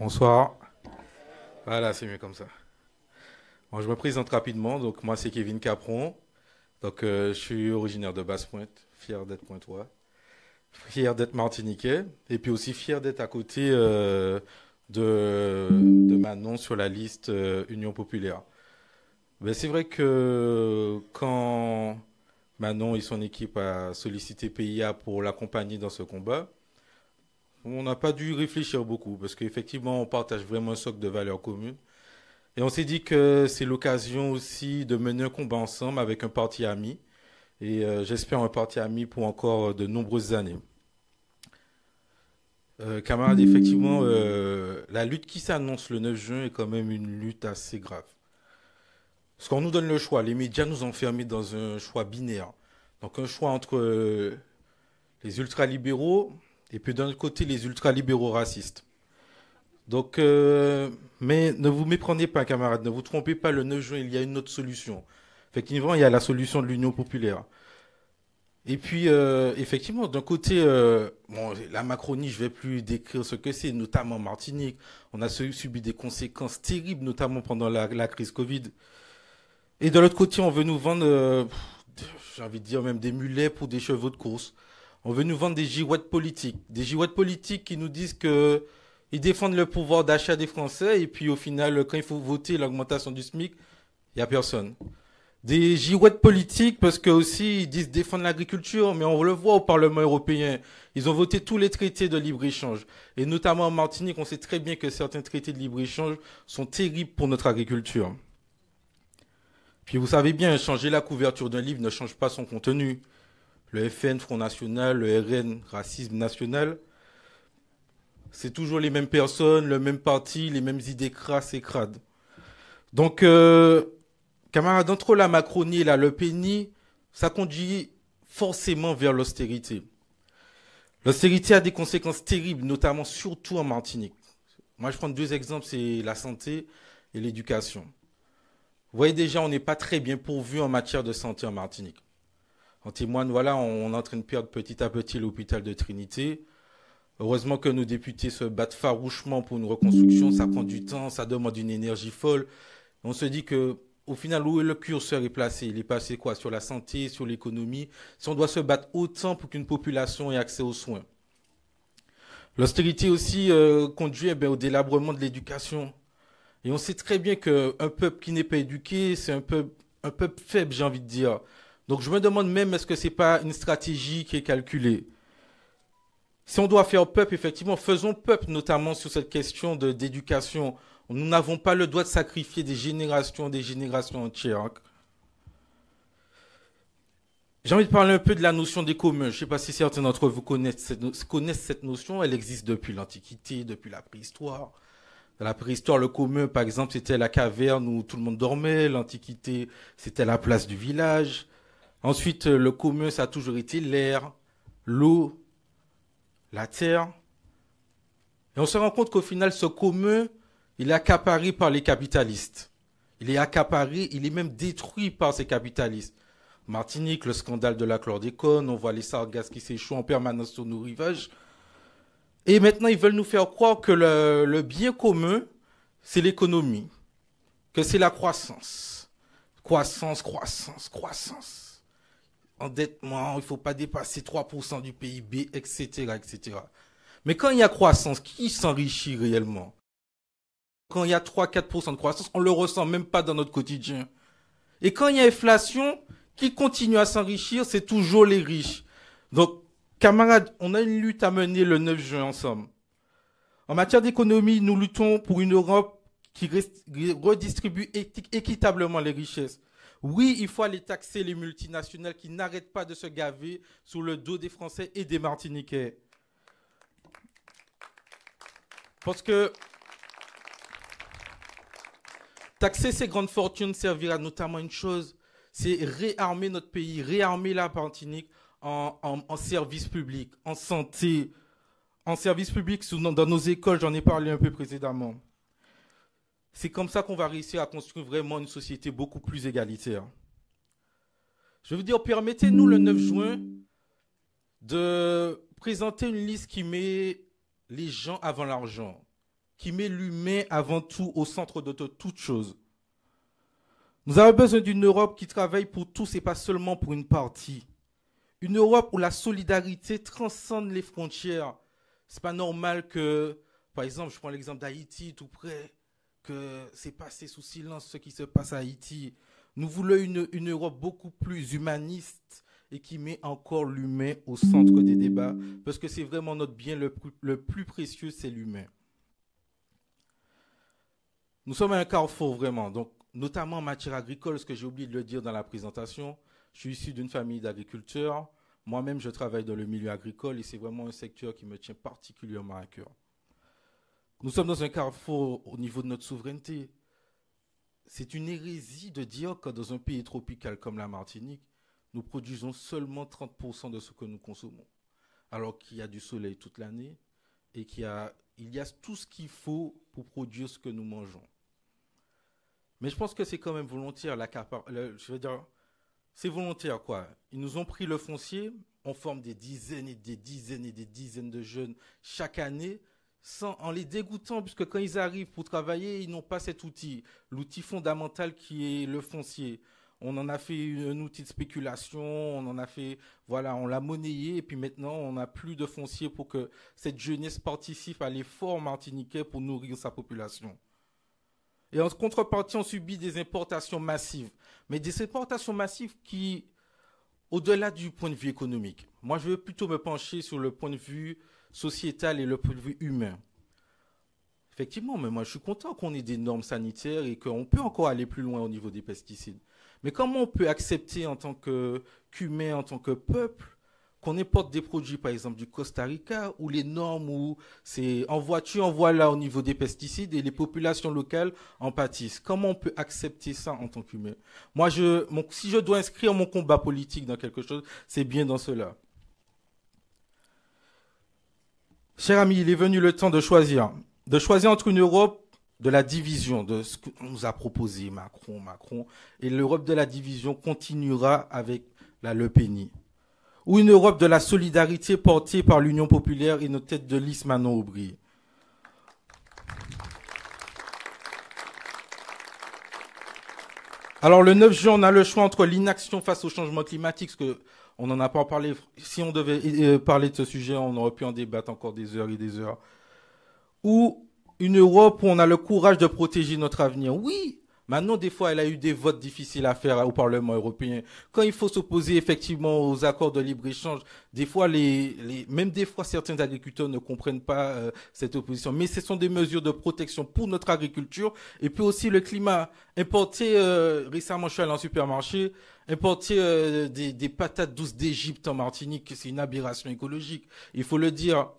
Bonsoir. Voilà, c'est mieux comme ça. Bon, je me présente rapidement. Donc, moi, c'est Kevin Capron. Donc, euh, je suis originaire de Basse-Pointe, fier d'être pointois, fier d'être martiniquais, et puis aussi fier d'être à côté euh, de, Manon sur la liste euh, Union Populaire. Ben, c'est vrai que quand Manon et son équipe a sollicité PIA pour l'accompagner dans ce combat, on n'a pas dû réfléchir beaucoup parce qu'effectivement, on partage vraiment un socle de valeurs communes. Et on s'est dit que c'est l'occasion aussi de mener un combat ensemble avec un parti ami. Et euh, j'espère un parti ami pour encore euh, de nombreuses années. Euh, camarades, effectivement, la lutte qui s'annonce le 9 juin est quand même une lutte assez grave. Parce qu'on nous donne le choix. Les médias nous ont fermés dans un choix binaire. Donc un choix entre les ultralibéraux, et puis d'un autre côté les ultra-libéraux racistes. Donc, euh, mais ne vous méprenez pas, camarades, ne vous trompez pas, le 9 juin, il y a une autre solution. Effectivement, il y a la solution de l'Union populaire. Et puis, euh, effectivement, d'un côté, euh, bon, la Macronie, je ne vais plus décrire ce que c'est, notamment Martinique. On a subi des conséquences terribles, notamment pendant la, la crise Covid. Et de l'autre côté, on veut nous vendre, j'ai envie de dire même des mulets pour des chevaux de course. On veut nous vendre des girouettes politiques. Des girouettes politiques qui nous disent qu'ils défendent le pouvoir d'achat des Français et puis au final, quand il faut voter l'augmentation du SMIC, il n'y a personne. Des girouettes politiques parce que aussi ils disent défendre l'agriculture, mais on le voit au Parlement européen. Ils ont voté tous les traités de libre-échange. Et notamment en Martinique, on sait très bien que certains traités de libre-échange sont terribles pour notre agriculture. Puis vous savez bien, changer la couverture d'un livre ne change pas son contenu le FN Front National, le RN Racisme National. C'est toujours les mêmes personnes, le même parti, les mêmes idées crasses et crades. Donc, euh, camarades, entre la Macronie et la Le Penny, ça conduit forcément vers l'austérité. L'austérité a des conséquences terribles, notamment surtout en Martinique. Moi, je prends deux exemples, c'est la santé et l'éducation. Vous voyez déjà, on n'est pas très bien pourvu en matière de santé en Martinique en témoigne, voilà, on, est en train de perdre petit à petit l'hôpital de Trinité. Heureusement que nos députés se battent farouchement pour une reconstruction, ça prend du temps, ça demande une énergie folle. On se dit que au final, où est le curseur est placé Il est passé quoi Sur la santé, sur l'économie Si on doit se battre autant pour qu'une population ait accès aux soins. L'austérité aussi euh, conduit eh ben, au délabrement de l'éducation. Et on sait très bien qu'un peuple qui n'est pas éduqué, c'est un peuple, un peuple faible, j'ai envie de dire. Donc je me demande même est-ce que ce n'est pas une stratégie qui est calculée. Si on doit faire peuple, effectivement, faisons peuple, notamment sur cette question d'éducation. Nous n'avons pas le droit de sacrifier des générations, des générations entières. Hein. J'ai envie de parler un peu de la notion des communs. Je ne sais pas si certains d'entre vous connaissent cette, connaissent cette notion. Elle existe depuis l'Antiquité, depuis la préhistoire. Dans la préhistoire, le commun, par exemple, c'était la caverne où tout le monde dormait. L'Antiquité, c'était la place du village. Ensuite, euh, le commun, ça a toujours été l'air, l'eau, la terre. Et on se rend compte qu'au final, ce commun, il est accaparé par les capitalistes. Il est accaparé, il est même détruit par ces capitalistes. Martinique, le scandale de la chlordécone, on voit les sargasses qui s'échouent en permanence sur nos rivages. Et maintenant, ils veulent nous faire croire que le bien commun, c'est l'économie, que c'est la croissance. Croissance, croissance, croissance endettement, il faut pas dépasser 3% du PIB, etc., etc. Mais quand il y a croissance, qui s'enrichit réellement Quand il y a 3-4% de croissance, on ne le ressent même pas dans notre quotidien. Et quand il y a inflation, qui continue à s'enrichir, c'est toujours les riches. Donc, camarades, on a une lutte à mener le 9 juin ensemble. En matière d'économie, nous luttons pour une Europe qui redistribue équitablement les richesses. Oui, il faut aller taxer les multinationales qui n'arrêtent pas de se gaver sous le dos des Français et des Martiniquais. Parce que taxer ces grandes fortunes servira notamment à une chose, c'est réarmer notre pays, réarmer la Martinique en, service public, en santé, en service public dans nos écoles, j'en ai parlé un peu précédemment. C'est comme ça qu'on va réussir à construire vraiment une société beaucoup plus égalitaire. Je veux dire, permettez-nous le 9 juin de présenter une liste qui met les gens avant l'argent, qui met l'humain avant tout au centre de toute chose. Nous avons besoin d'une Europe qui travaille pour tous et pas seulement pour une partie. Une Europe où la solidarité transcende les frontières. C'est pas normal que, par exemple, je prends l'exemple d'Haïti tout près que c'est passé sous silence ce qui se passe à Haïti. Nous voulons une, Europe beaucoup plus humaniste et qui met encore l'humain au centre des débats, parce que c'est vraiment notre bien le, plus précieux, c'est l'humain. Nous sommes à un carrefour vraiment, donc notamment en matière agricole, ce que j'ai oublié de le dire dans la présentation. Je suis issu d'une famille d'agriculteurs. Moi-même, je travaille dans le milieu agricole et c'est vraiment un secteur qui me tient particulièrement à cœur. Nous sommes dans un carrefour au niveau de notre souveraineté. C'est une hérésie de dire que dans un pays tropical comme la Martinique, nous produisons seulement 30% de ce que nous consommons, alors qu'il y a du soleil toute l'année et qu'il y a, il y a tout ce qu'il faut pour produire ce que nous mangeons. Mais je pense que c'est quand même volontaire, la, je veux dire, c'est volontaire quoi. Ils nous ont pris le foncier, en forme des dizaines et des dizaines et des dizaines de jeunes chaque année en les dégoûtant, puisque quand ils arrivent pour travailler, ils n'ont pas cet outil, l'outil fondamental qui est le foncier. On en a fait un outil de spéculation, on en a fait, voilà, on l'a monnayé, et puis maintenant, on n'a plus de foncier pour que cette jeunesse participe à l'effort martiniquais pour nourrir sa population. Et en contrepartie, on subit des importations massives. Mais des importations massives qui, au-delà du point de vue économique, moi je vais plutôt me pencher sur le point de vue sociétal et le point de vue humain. Effectivement, mais moi je suis content qu'on ait des normes sanitaires et qu'on peut encore aller plus loin au niveau des pesticides. Mais comment on peut accepter en tant qu'humain, en tant que peuple, qu'on importe des produits, par exemple, du Costa Rica, où les normes, où c'est en voiture, en voilà au niveau des pesticides et les populations locales en pâtissent. Comment on peut accepter ça en tant qu'humain Moi, je, si je dois inscrire mon combat politique dans quelque chose, c'est bien dans cela. Cher ami, il est venu le temps de choisir. De choisir entre une Europe de la division, de ce qu'on nous a proposé Macron, Macron, et l'Europe de la division continuera avec la Le Pen. Ou une Europe de la solidarité portée par l'Union populaire et nos têtes de liste Manon Aubry. Alors le 9 juin, on a le choix entre l'inaction face au changement climatique, ce que on n'en a pas parlé. Si on devait euh, euh, parler de ce sujet, on aurait pu en débattre encore des heures et des heures. Ou une Europe où on a le courage de protéger notre avenir. Oui, Maintenant, des fois, elle a eu des votes difficiles à faire au Parlement européen. Quand il faut s'opposer effectivement aux accords de libre-échange, des fois, même des fois, certains agriculteurs ne comprennent pas euh, cette opposition. Mais ce sont des mesures de protection pour notre agriculture et puis aussi le climat. Importer, euh, récemment, je suis allé en supermarché, importer euh, des, des patates douces d'Égypte en Martinique, c'est une aberration écologique. Il faut le dire.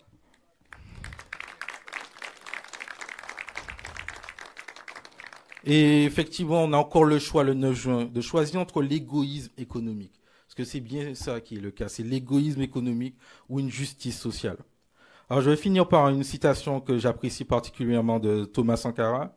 Et effectivement, on a encore le choix le 9 juin de choisir entre l'égoïsme économique, parce que c'est bien ça qui est le cas, c'est l'égoïsme économique ou une justice sociale. Alors je vais finir par une citation que j'apprécie particulièrement de Thomas Sankara,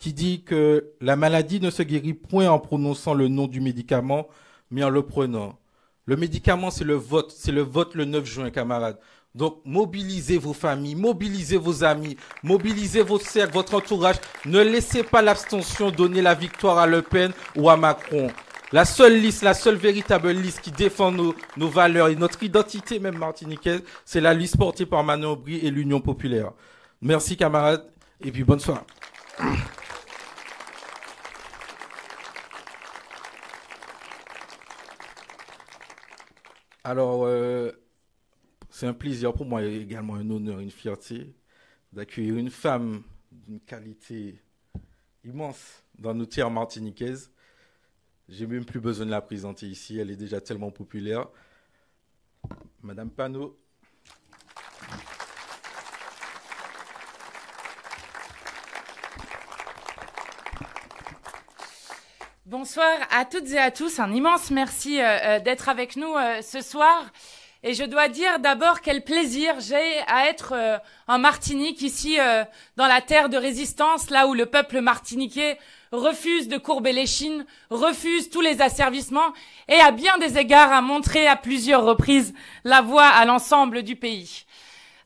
qui dit que la maladie ne se guérit point en prononçant le nom du médicament, mais en le prenant. Le médicament, c'est le vote, c'est le vote le 9 juin, camarades. Donc mobilisez vos familles, mobilisez vos amis, mobilisez vos cercles, votre entourage. Ne laissez pas l'abstention donner la victoire à Le Pen ou à Macron. La seule liste, la seule véritable liste qui défend nos, valeurs et notre identité même martiniquaise, c'est la liste portée par Manon Aubry et l'Union populaire. Merci camarades et puis bonne soirée. Alors, euh, c'est un plaisir pour moi et également un honneur, une fierté d'accueillir une femme d'une qualité immense dans nos terres martiniquaises. J'ai même plus besoin de la présenter ici, elle est déjà tellement populaire. Madame Panot. Bonsoir à toutes et à tous. Un immense merci euh, euh, d'être avec nous euh, ce soir. Et je dois dire d'abord quel plaisir j'ai à être euh, en Martinique, ici euh, dans la terre de résistance, là où le peuple martiniquais refuse de courber les chines, refuse tous les asservissements et à bien des égards a montré à plusieurs reprises la voie à l'ensemble du pays.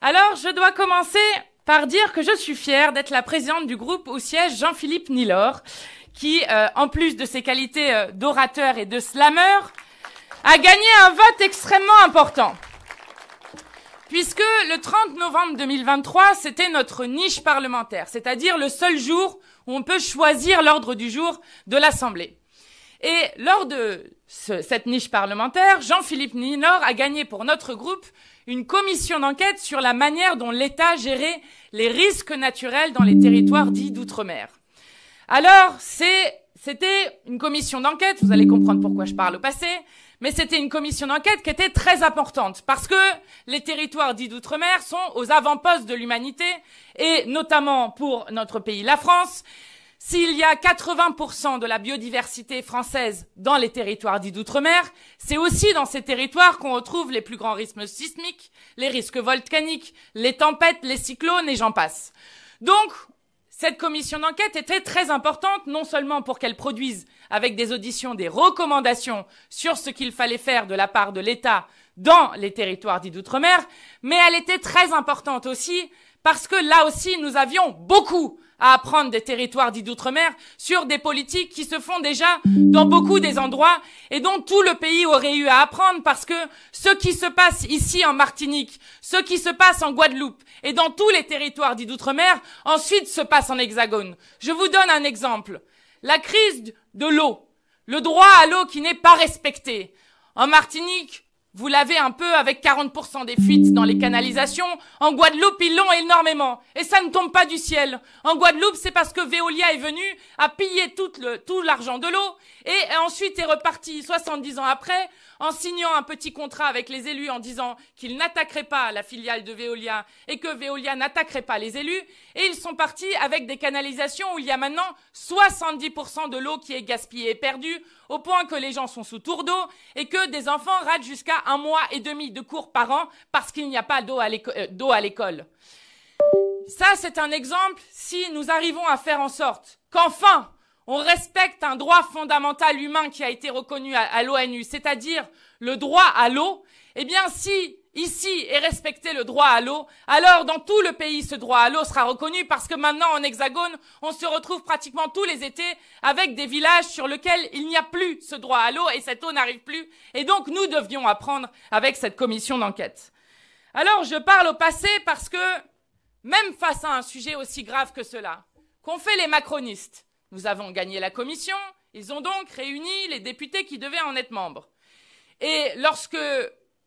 Alors je dois commencer par dire que je suis fière d'être la présidente du groupe au siège Jean-Philippe Nilor, qui, euh, en plus de ses qualités d'orateur et de slameur, a gagné un vote extrêmement important. Puisque le 30 novembre 2023, c'était notre niche parlementaire, c'est-à-dire le seul jour où on peut choisir l'ordre du jour de l'Assemblée. Et lors de cette niche parlementaire, Jean-Philippe Ninor a gagné pour notre groupe une commission d'enquête sur la manière dont l'État gérait les risques naturels dans les territoires dits d'outre-mer. Alors, c'était une commission d'enquête, vous allez comprendre pourquoi je parle au passé, mais c'était une commission d'enquête qui était très importante parce que les territoires dits d'outre-mer sont aux avant-postes de l'humanité et notamment pour notre pays, la France. S'il y a 80% de la biodiversité française dans les territoires dits d'outre-mer, c'est aussi dans ces territoires qu'on retrouve les plus grands risques sismiques, les risques volcaniques, les tempêtes, les cyclones et j'en passe. Donc, cette commission d'enquête était très importante, non seulement pour qu'elle produise avec des auditions, des recommandations sur ce qu'il fallait faire de la part de l'État dans les territoires dits d'outre-mer, mais elle était très importante aussi parce que là aussi nous avions beaucoup à apprendre des territoires dits d'outre-mer sur des politiques qui se font déjà dans beaucoup des endroits et dont tout le pays aurait eu à apprendre parce que ce qui se passe ici en Martinique, ce qui se passe en Guadeloupe et dans tous les territoires dits d'outre-mer ensuite se passe en Hexagone. Je vous donne un exemple. La crise de l'eau, le droit à l'eau qui n'est pas respecté. En Martinique, vous l'avez un peu avec 40% des fuites dans les canalisations. En Guadeloupe, ils l'ont énormément. Et ça ne tombe pas du ciel. En Guadeloupe, c'est parce que Veolia est venu, à piller tout, tout l'argent de l'eau, et ensuite est reparti 70 ans après, en signant un petit contrat avec les élus en disant qu'ils n'attaqueraient pas la filiale de Veolia et que Veolia n'attaquerait pas les élus. Et ils sont partis avec des canalisations où il y a maintenant 70% de l'eau qui est gaspillée et perdue, au point que les gens sont sous tour d'eau et que des enfants ratent jusqu'à un mois et demi de cours par an parce qu'il n'y a pas d'eau à euh, l'école. Ça, c'est un exemple si nous arrivons à faire en sorte qu'enfin, on respecte un droit fondamental humain qui a été reconnu à, l'ONU, c'est-à-dire le droit à l'eau, eh bien, si ici et respecter le droit à l'eau, alors dans tout le pays ce droit à l'eau sera reconnu parce que maintenant en Hexagone, on se retrouve pratiquement tous les étés avec des villages sur lesquels il n'y a plus ce droit à l'eau et cette eau n'arrive plus. Et donc nous devions apprendre avec cette commission d'enquête. Alors je parle au passé parce que même face à un sujet aussi grave que cela, qu'ont fait les macronistes Nous avons gagné la commission, ils ont donc réuni les députés qui devaient en être membres. Et lorsque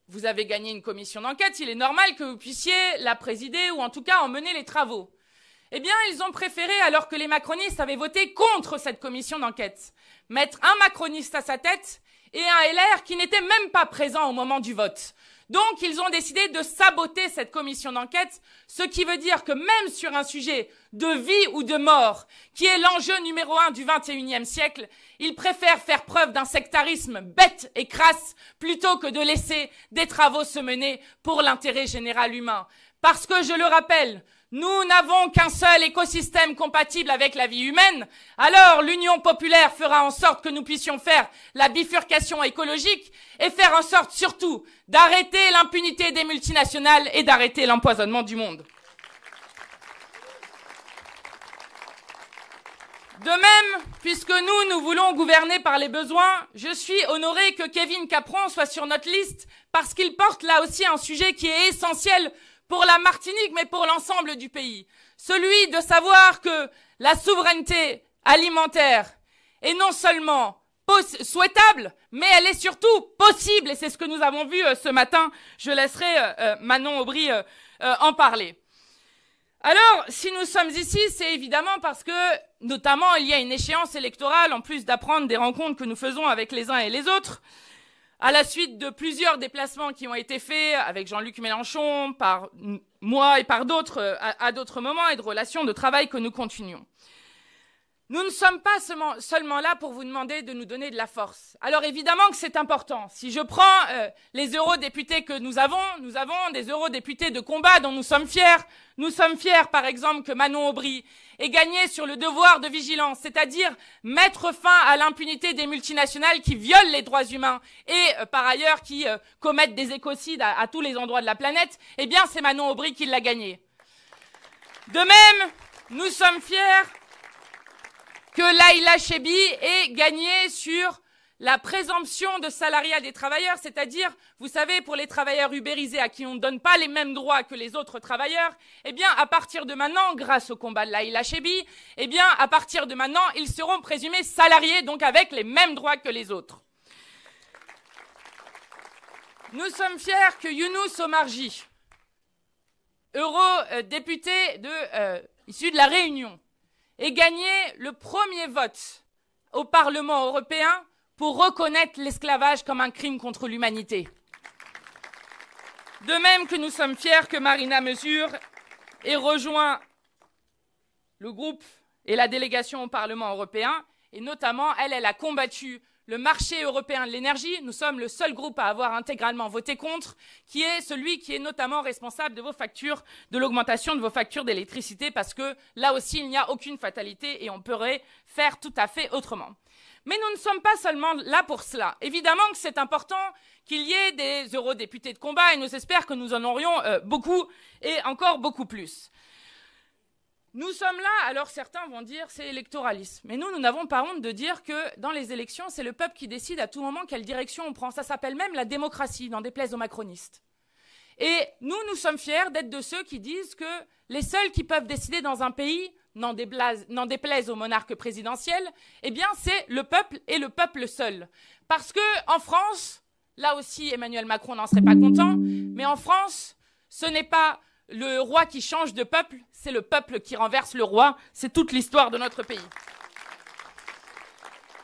vous avez gagné une commission d'enquête, il est normal que vous puissiez la présider ou en tout cas en mener les travaux. Eh bien, ils ont préféré, alors que les macronistes avaient voté contre cette commission d'enquête, mettre un macroniste à sa tête et un LR qui n'était même pas présent au moment du vote. Donc, ils ont décidé de saboter cette commission d'enquête, ce qui veut dire que même sur un sujet de vie ou de mort, qui est l'enjeu numéro un du XXIe siècle, ils préfèrent faire preuve d'un sectarisme bête et crasse plutôt que de laisser des travaux se mener pour l'intérêt général humain. Parce que, je le rappelle, nous n'avons qu'un seul écosystème compatible avec la vie humaine, alors l'Union populaire fera en sorte que nous puissions faire la bifurcation écologique et faire en sorte surtout d'arrêter l'impunité des multinationales et d'arrêter l'empoisonnement du monde. De même, puisque nous, nous voulons gouverner par les besoins, je suis honoré que Kevin Capron soit sur notre liste parce qu'il porte là aussi un sujet qui est essentiel pour la Martinique, mais pour l'ensemble du pays. Celui de savoir que la souveraineté alimentaire est non seulement souhaitable, mais elle est surtout possible, et c'est ce que nous avons vu euh, ce matin. Je laisserai euh, euh, Manon Aubry en parler. Alors, si nous sommes ici, c'est évidemment parce que, notamment, il y a une échéance électorale, en plus d'apprendre des rencontres que nous faisons avec les uns et les autres. À la suite de plusieurs déplacements qui ont été faits avec Jean-Luc Mélenchon, par moi et par d'autres euh, à, à d'autres moments et de relations de travail que nous continuons. Nous ne sommes pas seulement là pour vous demander de nous donner de la force. Alors évidemment que c'est important. Si je prends euh, les eurodéputés que nous avons, nous avons des eurodéputés de combat dont nous sommes fiers. Nous sommes fiers, par exemple, que Manon Aubry ait gagné sur le devoir de vigilance, c'est-à-dire mettre fin à l'impunité des multinationales qui violent les droits humains et, euh, par ailleurs, qui euh, commettent des écocides à, à tous les endroits de la planète. Eh bien, c'est Manon Aubry qui l'a gagné. De même, nous sommes fiers que Laila ait gagné sur la présomption de salariat des travailleurs, c'est-à-dire, vous savez, pour les travailleurs ubérisés à qui on ne donne pas les mêmes droits que les autres travailleurs, eh bien, à partir de maintenant, grâce au combat de Laila Chebi, eh bien, à partir de maintenant, ils seront présumés salariés, donc avec les mêmes droits que les autres. Nous sommes fiers que Younous Omarji, eurodéputé euh, euh, issu de la Réunion, et gagner le premier vote au Parlement européen pour reconnaître l'esclavage comme un crime contre l'humanité. De même que nous sommes fiers que Marina Mesure ait rejoint le groupe et la délégation au Parlement européen, et notamment, elle, elle a combattu le marché européen de l'énergie, nous sommes le seul groupe à avoir intégralement voté contre, qui est celui qui est notamment responsable de vos factures, de l'augmentation de vos factures d'électricité, parce que là aussi, il n'y a aucune fatalité et on pourrait faire tout à fait autrement. Mais nous ne sommes pas seulement là pour cela. Évidemment que c'est important qu'il y ait des eurodéputés de combat et nous espérons que nous en aurions euh, beaucoup et encore beaucoup plus. Nous sommes là, alors certains vont dire c'est électoralisme. Mais nous, nous n'avons pas honte de dire que dans les élections, c'est le peuple qui décide à tout moment quelle direction on prend. Ça s'appelle même la démocratie, n'en déplaise aux macronistes. Et nous, nous sommes fiers d'être de ceux qui disent que les seuls qui peuvent décider dans un pays, n'en déplaise, aux monarque présidentiels, eh bien, c'est le peuple et le peuple seul. Parce que, en France, là aussi, Emmanuel Macron n'en serait pas content, mais en France, ce n'est pas le roi qui change de peuple, c'est le peuple qui renverse le roi. C'est toute l'histoire de notre pays.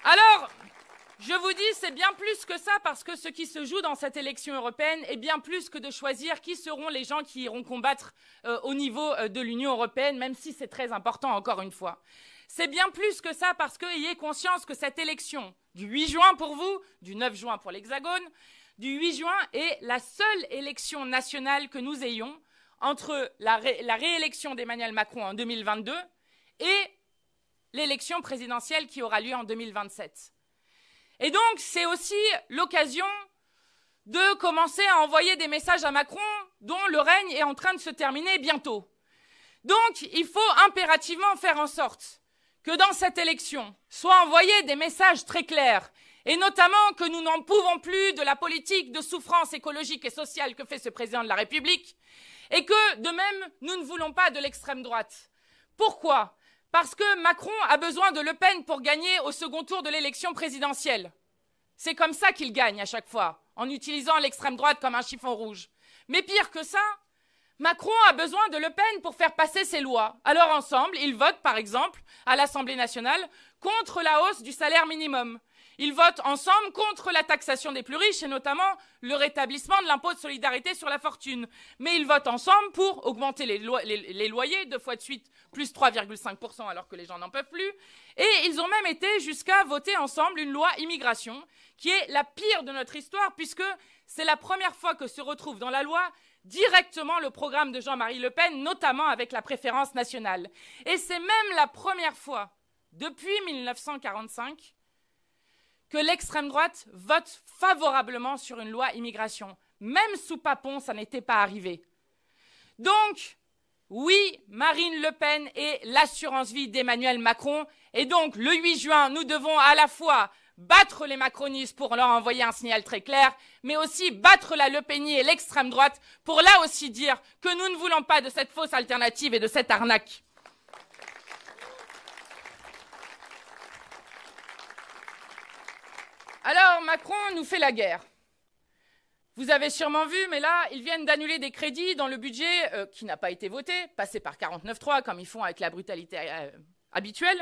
Alors, je vous dis, c'est bien plus que ça parce que ce qui se joue dans cette élection européenne est bien plus que de choisir qui seront les gens qui iront combattre euh, au niveau euh, de l'Union européenne, même si c'est très important, encore une fois. C'est bien plus que ça parce que conscience que cette élection du 8 juin pour vous, du 9 juin pour l'Hexagone, du 8 juin est la seule élection nationale que nous ayons entre la, réélection d'Emmanuel Macron en 2022 et l'élection présidentielle qui aura lieu en 2027. Et donc, c'est aussi l'occasion de commencer à envoyer des messages à Macron dont le règne est en train de se terminer bientôt. Donc, il faut impérativement faire en sorte que dans cette élection soient envoyés des messages très clairs, et notamment que nous n'en pouvons plus de la politique de souffrance écologique et sociale que fait ce président de la République, et que, de même, nous ne voulons pas de l'extrême droite. Pourquoi Parce que Macron a besoin de Le Pen pour gagner au second tour de l'élection présidentielle. C'est comme ça qu'il gagne à chaque fois, en utilisant l'extrême droite comme un chiffon rouge. Mais pire que ça, Macron a besoin de Le Pen pour faire passer ses lois. Alors ensemble, ils votent par exemple à l'Assemblée nationale contre la hausse du salaire minimum. Ils votent ensemble contre la taxation des plus riches et notamment le rétablissement de l'impôt de solidarité sur la fortune. Mais ils votent ensemble pour augmenter les, loyers deux fois de suite, plus 3,5% alors que les gens n'en peuvent plus. Et ils ont même été jusqu'à voter ensemble une loi immigration qui est la pire de notre histoire puisque c'est la première fois que se retrouve dans la loi directement le programme de Jean-Marie Le Pen, notamment avec la préférence nationale. Et c'est même la première fois depuis 1945 que l'extrême droite vote favorablement sur une loi immigration. Même sous Papon, ça n'était pas arrivé. Donc, oui, Marine Le Pen est l'assurance vie d'Emmanuel Macron. Et donc, le 8 juin, nous devons à la fois battre les macronistes pour leur envoyer un signal très clair, mais aussi battre la Le Penie et l'extrême droite pour là aussi dire que nous ne voulons pas de cette fausse alternative et de cette arnaque. Alors, Macron nous fait la guerre. Vous avez sûrement vu, mais là, ils viennent d'annuler des crédits dans le budget euh, qui n'a pas été voté, passé par 49.3, comme ils font avec la brutalité euh, habituelle.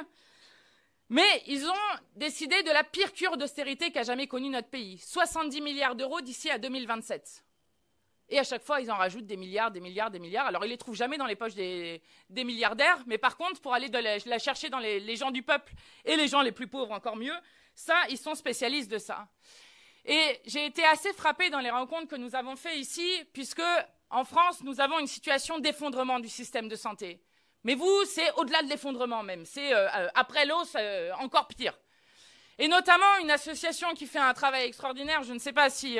Mais ils ont décidé de la pire cure d'austérité qu'a jamais connue notre pays. 70 milliards d'euros d'ici à 2027. Et à chaque fois, ils en rajoutent des milliards, des milliards, des milliards. Alors, ils les trouvent jamais dans les poches des, milliardaires, mais par contre, pour aller la, chercher dans les gens du peuple et les gens les plus pauvres, encore mieux, ça, ils sont spécialistes de ça. Et j'ai été assez frappée dans les rencontres que nous avons faites ici, puisque en France, nous avons une situation d'effondrement du système de santé. Mais vous, c'est au-delà de l'effondrement même. C'est euh, euh, après l'os, euh, encore pire. Et notamment une association qui fait un travail extraordinaire. Je ne sais pas si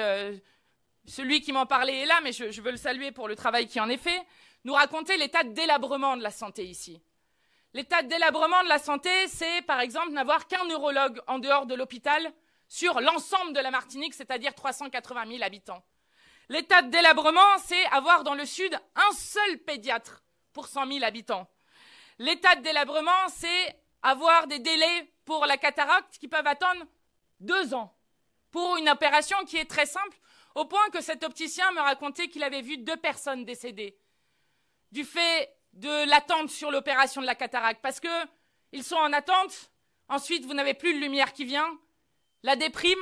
celui qui m'en parlait est là, mais je, je veux le saluer pour le travail qui en est fait. Nous racontait l'état de délabrement de la santé ici. L'état de délabrement de la santé, c'est par exemple n'avoir qu'un neurologue en dehors de l'hôpital sur l'ensemble de la Martinique, c'est-à-dire 380 000 habitants. L'état de délabrement, c'est avoir dans le sud un seul pédiatre pour 100 000 habitants. L'état de délabrement, c'est avoir des délais pour la cataracte qui peuvent attendre deux ans pour une opération qui est très simple, au point que cet opticien me racontait qu'il avait vu deux personnes décédées du fait de l'attente sur l'opération de la cataracte, parce qu'ils sont en attente. Ensuite, vous n'avez plus de lumière qui vient, la déprime,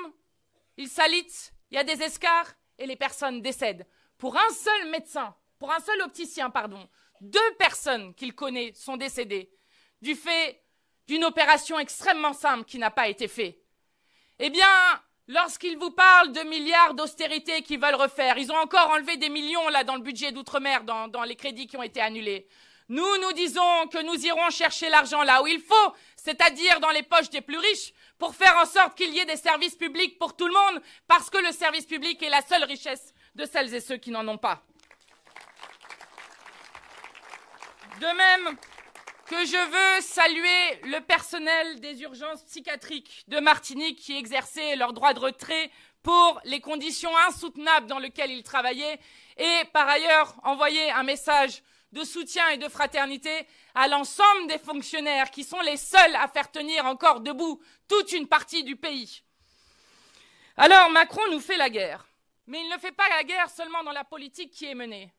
ils s'alitent, il y a des escarres et les personnes décèdent. Pour un seul médecin, pour un seul opticien, pardon, deux personnes qu'il connaît sont décédées du fait d'une opération extrêmement simple qui n'a pas été faite. Eh bien, Lorsqu'ils vous parlent de milliards d'austérité qu'ils veulent refaire, ils ont encore enlevé des millions là dans le budget d'outre-mer, dans, les crédits qui ont été annulés. Nous, nous disons que nous irons chercher l'argent là où il faut, c'est-à-dire dans les poches des plus riches, pour faire en sorte qu'il y ait des services publics pour tout le monde, parce que le service public est la seule richesse de celles et ceux qui n'en ont pas. De même, que je veux saluer le personnel des urgences psychiatriques de Martinique qui exerçait leur droit de retrait pour les conditions insoutenables dans lesquelles ils travaillaient et par ailleurs envoyer un message de soutien et de fraternité à l'ensemble des fonctionnaires qui sont les seuls à faire tenir encore debout toute une partie du pays. Alors Macron nous fait la guerre, mais il ne fait pas la guerre seulement dans la politique qui est menée.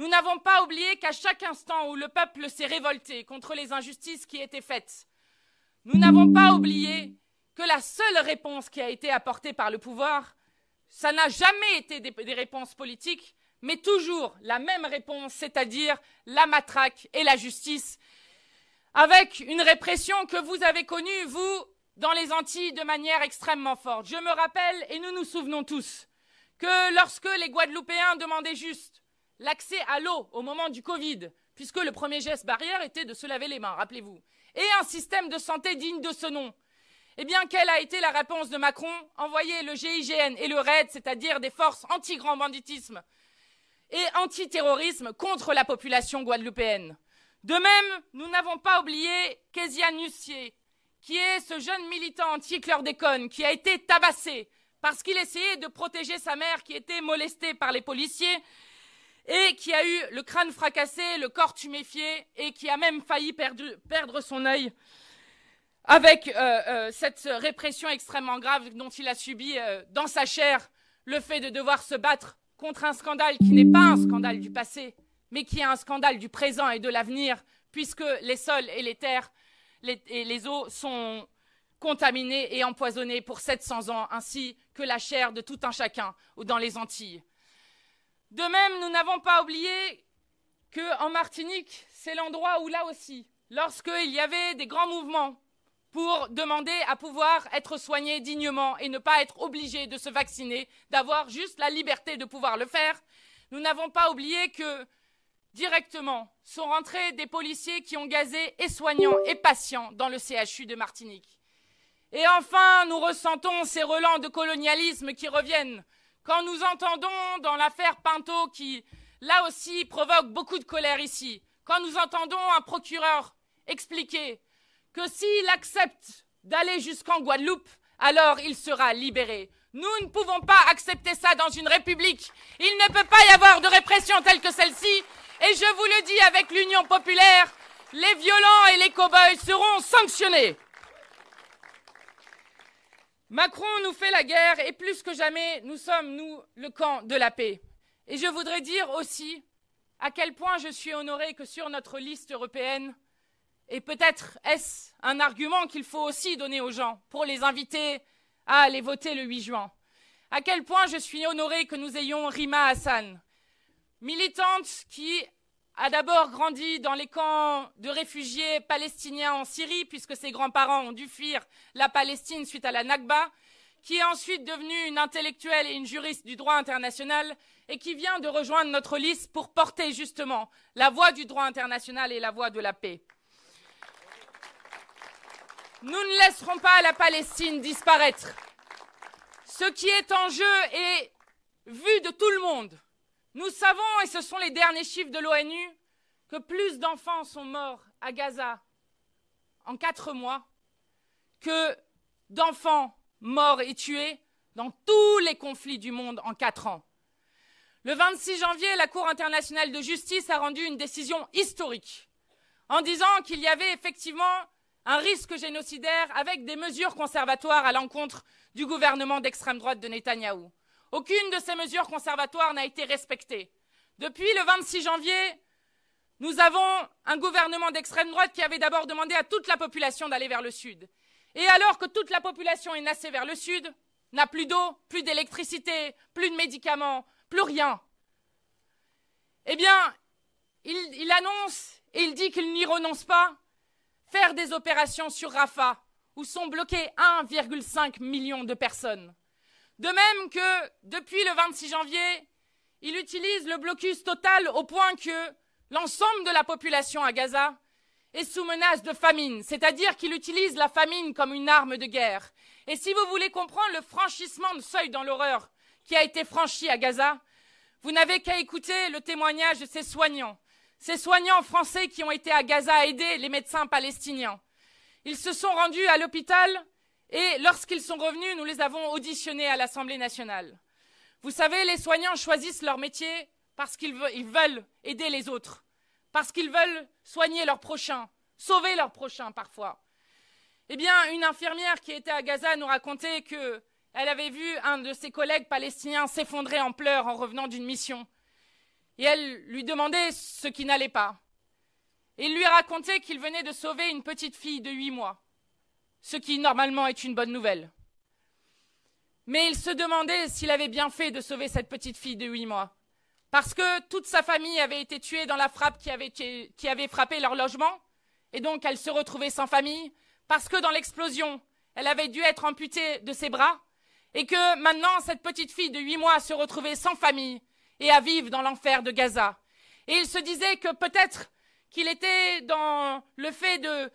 Nous n'avons pas oublié qu'à chaque instant où le peuple s'est révolté contre les injustices qui étaient faites, nous n'avons pas oublié que la seule réponse qui a été apportée par le pouvoir, ça n'a jamais été des, réponses politiques, mais toujours la même réponse, c'est-à-dire la matraque et la justice, avec une répression que vous avez connue, vous, dans les Antilles, de manière extrêmement forte. Je me rappelle, et nous nous souvenons tous, que lorsque les Guadeloupéens demandaient juste l'accès à l'eau au moment du Covid, puisque le premier geste barrière était de se laver les mains, rappelez-vous, et un système de santé digne de ce nom. Eh bien, quelle a été la réponse de Macron Envoyer le GIGN et le RAID, e c'est-à-dire des forces anti-grand banditisme et anti-terrorisme contre la population guadeloupéenne. De même, nous n'avons pas oublié Kézian Nussier, qui est ce jeune militant anti-chlordécone qui a été tabassé parce qu'il essayait de protéger sa mère qui était molestée par les policiers et qui a eu le crâne fracassé, le corps tuméfié, et qui a même failli perdre son œil avec euh, euh, cette répression extrêmement grave dont il a subi euh, dans sa chair le fait de devoir se battre contre un scandale qui n'est pas un scandale du passé, mais qui est un scandale du présent et de l'avenir, puisque les sols et les terres et les eaux sont contaminés et empoisonnés pour 700 ans, ainsi que la chair de tout un chacun ou dans les Antilles. De même, nous n'avons pas oublié qu'en Martinique, c'est l'endroit où là aussi, lorsqu'il y avait des grands mouvements pour demander à pouvoir être soigné dignement et ne pas être obligé de se vacciner, d'avoir juste la liberté de pouvoir le faire, nous n'avons pas oublié que directement sont rentrés des policiers qui ont gazé et soignants et patients dans le CHU de Martinique. Et enfin, nous ressentons ces relents de colonialisme qui reviennent quand nous entendons dans l'affaire Pinto, qui là aussi provoque beaucoup de colère ici, quand nous entendons un procureur expliquer que s'il accepte d'aller jusqu'en Guadeloupe, alors il sera libéré. Nous ne pouvons pas accepter ça dans une république. Il ne peut pas y avoir de répression telle que celle-ci. Et je vous le dis avec l'Union populaire, les violents et les cow-boys seront sanctionnés. Macron nous fait la guerre et plus que jamais, nous sommes, nous, le camp de la paix. Et je voudrais dire aussi à quel point je suis honorée que sur notre liste européenne, et peut-être est-ce un argument qu'il faut aussi donner aux gens pour les inviter à aller voter le 8 juin, à quel point je suis honorée que nous ayons Rima Hassan, militante qui a d'abord grandi dans les camps de réfugiés palestiniens en Syrie, puisque ses grands-parents ont dû fuir la Palestine suite à la Nakba, qui est ensuite devenue une intellectuelle et une juriste du droit international, et qui vient de rejoindre notre liste pour porter justement la voix du droit international et la voix de la paix. Nous ne laisserons pas la Palestine disparaître. Ce qui est en jeu est vu de tout le monde nous savons, et ce sont les derniers chiffres de l'ONU, que plus d'enfants sont morts à Gaza en quatre mois que d'enfants morts et tués dans tous les conflits du monde en quatre ans. Le 26 janvier, la Cour internationale de justice a rendu une décision historique en disant qu'il y avait effectivement un risque génocidaire avec des mesures conservatoires à l'encontre du gouvernement d'extrême droite de Netanyahou. Aucune de ces mesures conservatoires n'a été respectée. Depuis le 26 janvier, nous avons un gouvernement d'extrême droite qui avait d'abord demandé à toute la population d'aller vers le sud. Et alors que toute la population est nassée vers le sud, n'a plus d'eau, plus d'électricité, plus de médicaments, plus rien. Eh bien, il, annonce et il dit qu'il n'y renonce pas faire des opérations sur Rafa, où sont bloquées 1,5 million de personnes. De même que, depuis le 26 janvier, il utilise le blocus total au point que l'ensemble de la population à Gaza est sous menace de famine, c'est-à-dire qu'il utilise la famine comme une arme de guerre. Et si vous voulez comprendre le franchissement de seuil dans l'horreur qui a été franchi à Gaza, vous n'avez qu'à écouter le témoignage de ces soignants, ces soignants français qui ont été à Gaza à aider les médecins palestiniens. Ils se sont rendus à l'hôpital et lorsqu'ils sont revenus, nous les avons auditionnés à l'Assemblée nationale. Vous savez, les soignants choisissent leur métier parce qu'ils veulent aider les autres, parce qu'ils veulent soigner leurs prochains, sauver leurs prochains parfois. Eh bien, une infirmière qui était à Gaza nous racontait qu'elle avait vu un de ses collègues palestiniens s'effondrer en pleurs en revenant d'une mission. Et elle lui demandait ce qui n'allait pas. Et il lui racontait qu'il venait de sauver une petite fille de huit mois ce qui normalement est une bonne nouvelle. Mais il se demandait s'il avait bien fait de sauver cette petite fille de huit mois, parce que toute sa famille avait été tuée dans la frappe qui avait, frappé leur logement, et donc elle se retrouvait sans famille, parce que dans l'explosion, elle avait dû être amputée de ses bras, et que maintenant cette petite fille de huit mois se retrouvait sans famille et à vivre dans l'enfer de Gaza. Et il se disait que peut-être qu'il était dans le fait de,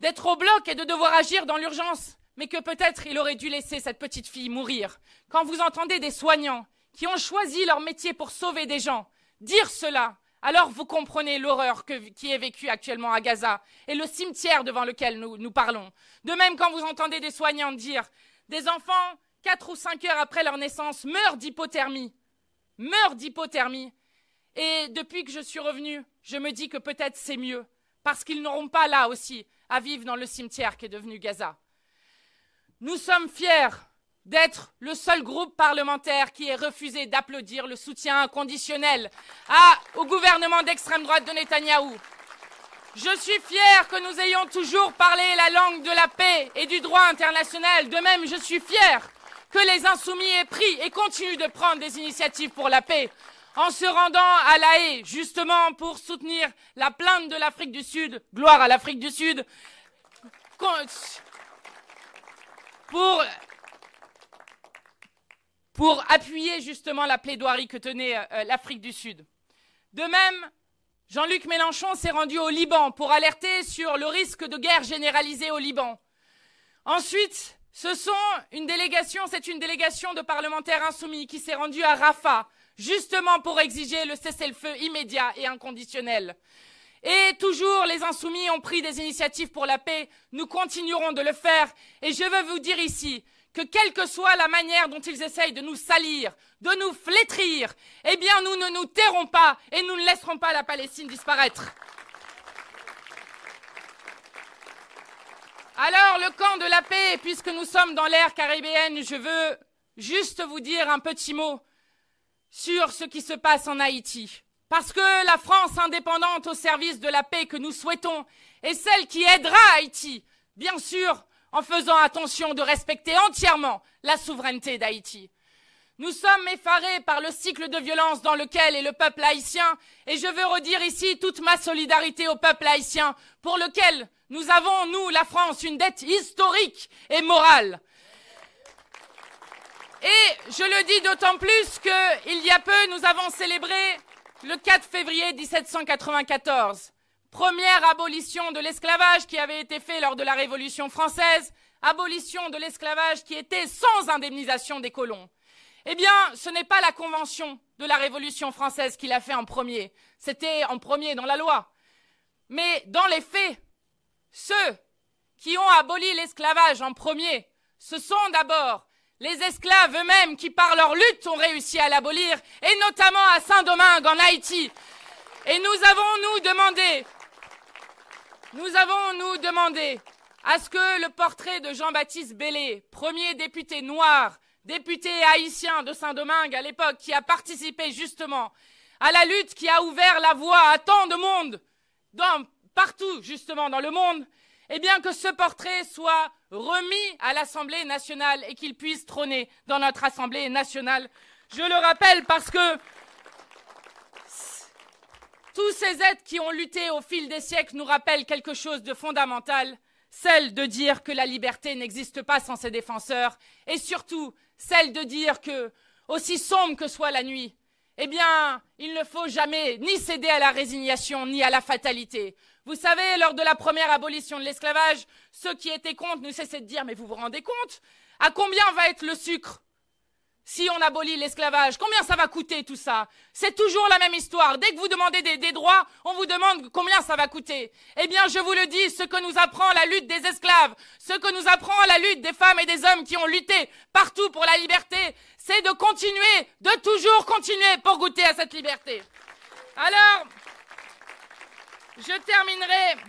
d'être au bloc et de devoir agir dans l'urgence, mais que peut-être il aurait dû laisser cette petite fille mourir. Quand vous entendez des soignants qui ont choisi leur métier pour sauver des gens dire cela, alors vous comprenez l'horreur qui est vécue actuellement à Gaza et le cimetière devant lequel nous, parlons. De même, quand vous entendez des soignants dire des enfants, quatre ou cinq heures après leur naissance, meurent d'hypothermie, meurent d'hypothermie. Et depuis que je suis revenue, je me dis que peut-être c'est mieux, parce qu'ils n'auront pas là aussi à vivre dans le cimetière qui est devenu Gaza. Nous sommes fiers d'être le seul groupe parlementaire qui ait refusé d'applaudir le soutien inconditionnel au gouvernement d'extrême droite de Netanyahou. Je suis fier que nous ayons toujours parlé la langue de la paix et du droit international. De même, je suis fier que les insoumis aient pris et continuent de prendre des initiatives pour la paix en se rendant à La Haye, justement pour soutenir la plainte de l'Afrique du Sud, gloire à l'Afrique du Sud, pour, pour appuyer justement la plaidoirie que tenait euh, euh, l'Afrique du Sud. De même, Jean-Luc Mélenchon s'est rendu au Liban pour alerter sur le risque de guerre généralisée au Liban. Ensuite, ce sont une délégation, c'est une délégation de parlementaires insoumis qui s'est rendue à Rafah justement pour exiger le cessez-le-feu immédiat et inconditionnel. Et toujours, les insoumis ont pris des initiatives pour la paix, nous continuerons de le faire, et je veux vous dire ici que quelle que soit la manière dont ils essayent de nous salir, de nous flétrir, eh bien nous ne nous tairons pas et nous ne laisserons pas la Palestine disparaître. Alors le camp de la paix, puisque nous sommes dans l'ère caribéenne, je veux juste vous dire un petit mot sur ce qui se passe en Haïti. Parce que la France indépendante au service de la paix que nous souhaitons est celle qui aidera Haïti, bien sûr, en faisant attention de respecter entièrement la souveraineté d'Haïti. Nous sommes effarés par le cycle de violence dans lequel est le peuple haïtien et je veux redire ici toute ma solidarité au peuple haïtien pour lequel nous avons, nous, la France, une dette historique et morale. Et je le dis d'autant plus qu'il y a peu, nous avons célébré le 4 février 1794, première abolition de l'esclavage qui avait été faite lors de la Révolution française, abolition de l'esclavage qui était sans indemnisation des colons. Eh bien, ce n'est pas la Convention de la Révolution française qui l'a fait en premier. C'était en premier dans la loi. Mais dans les faits, ceux qui ont aboli l'esclavage en premier, ce sont d'abord les esclaves eux-mêmes qui par leur lutte ont réussi à l'abolir, et notamment à Saint-Domingue en Haïti. Et nous avons, nous, demandé, nous avons, nous, demandé à ce que le portrait de Jean-Baptiste Bellé, premier député noir, député haïtien de Saint-Domingue à l'époque, qui a participé justement à la lutte qui a ouvert la voie à tant de monde, partout justement dans le monde, eh bien, que ce portrait soit remis à l'Assemblée nationale et qu'il puisse trôner dans notre Assemblée nationale. Je le rappelle parce que tous ces êtres qui ont lutté au fil des siècles nous rappellent quelque chose de fondamental, celle de dire que la liberté n'existe pas sans ses défenseurs, et surtout celle de dire que, aussi sombre que soit la nuit, eh bien, il ne faut jamais ni céder à la résignation ni à la fatalité. Vous savez, lors de la première abolition de l'esclavage, ceux qui étaient contre ne cessaient de dire Mais vous vous rendez compte À combien va être le sucre si on abolit l'esclavage Combien ça va coûter tout ça C'est toujours la même histoire. Dès que vous demandez des, des, droits, on vous demande combien ça va coûter. Eh bien, je vous le dis, ce que nous apprend la lutte des esclaves, ce que nous apprend la lutte des femmes et des hommes qui ont lutté partout pour la liberté, c'est de continuer, de toujours continuer pour goûter à cette liberté. Alors... Je terminerai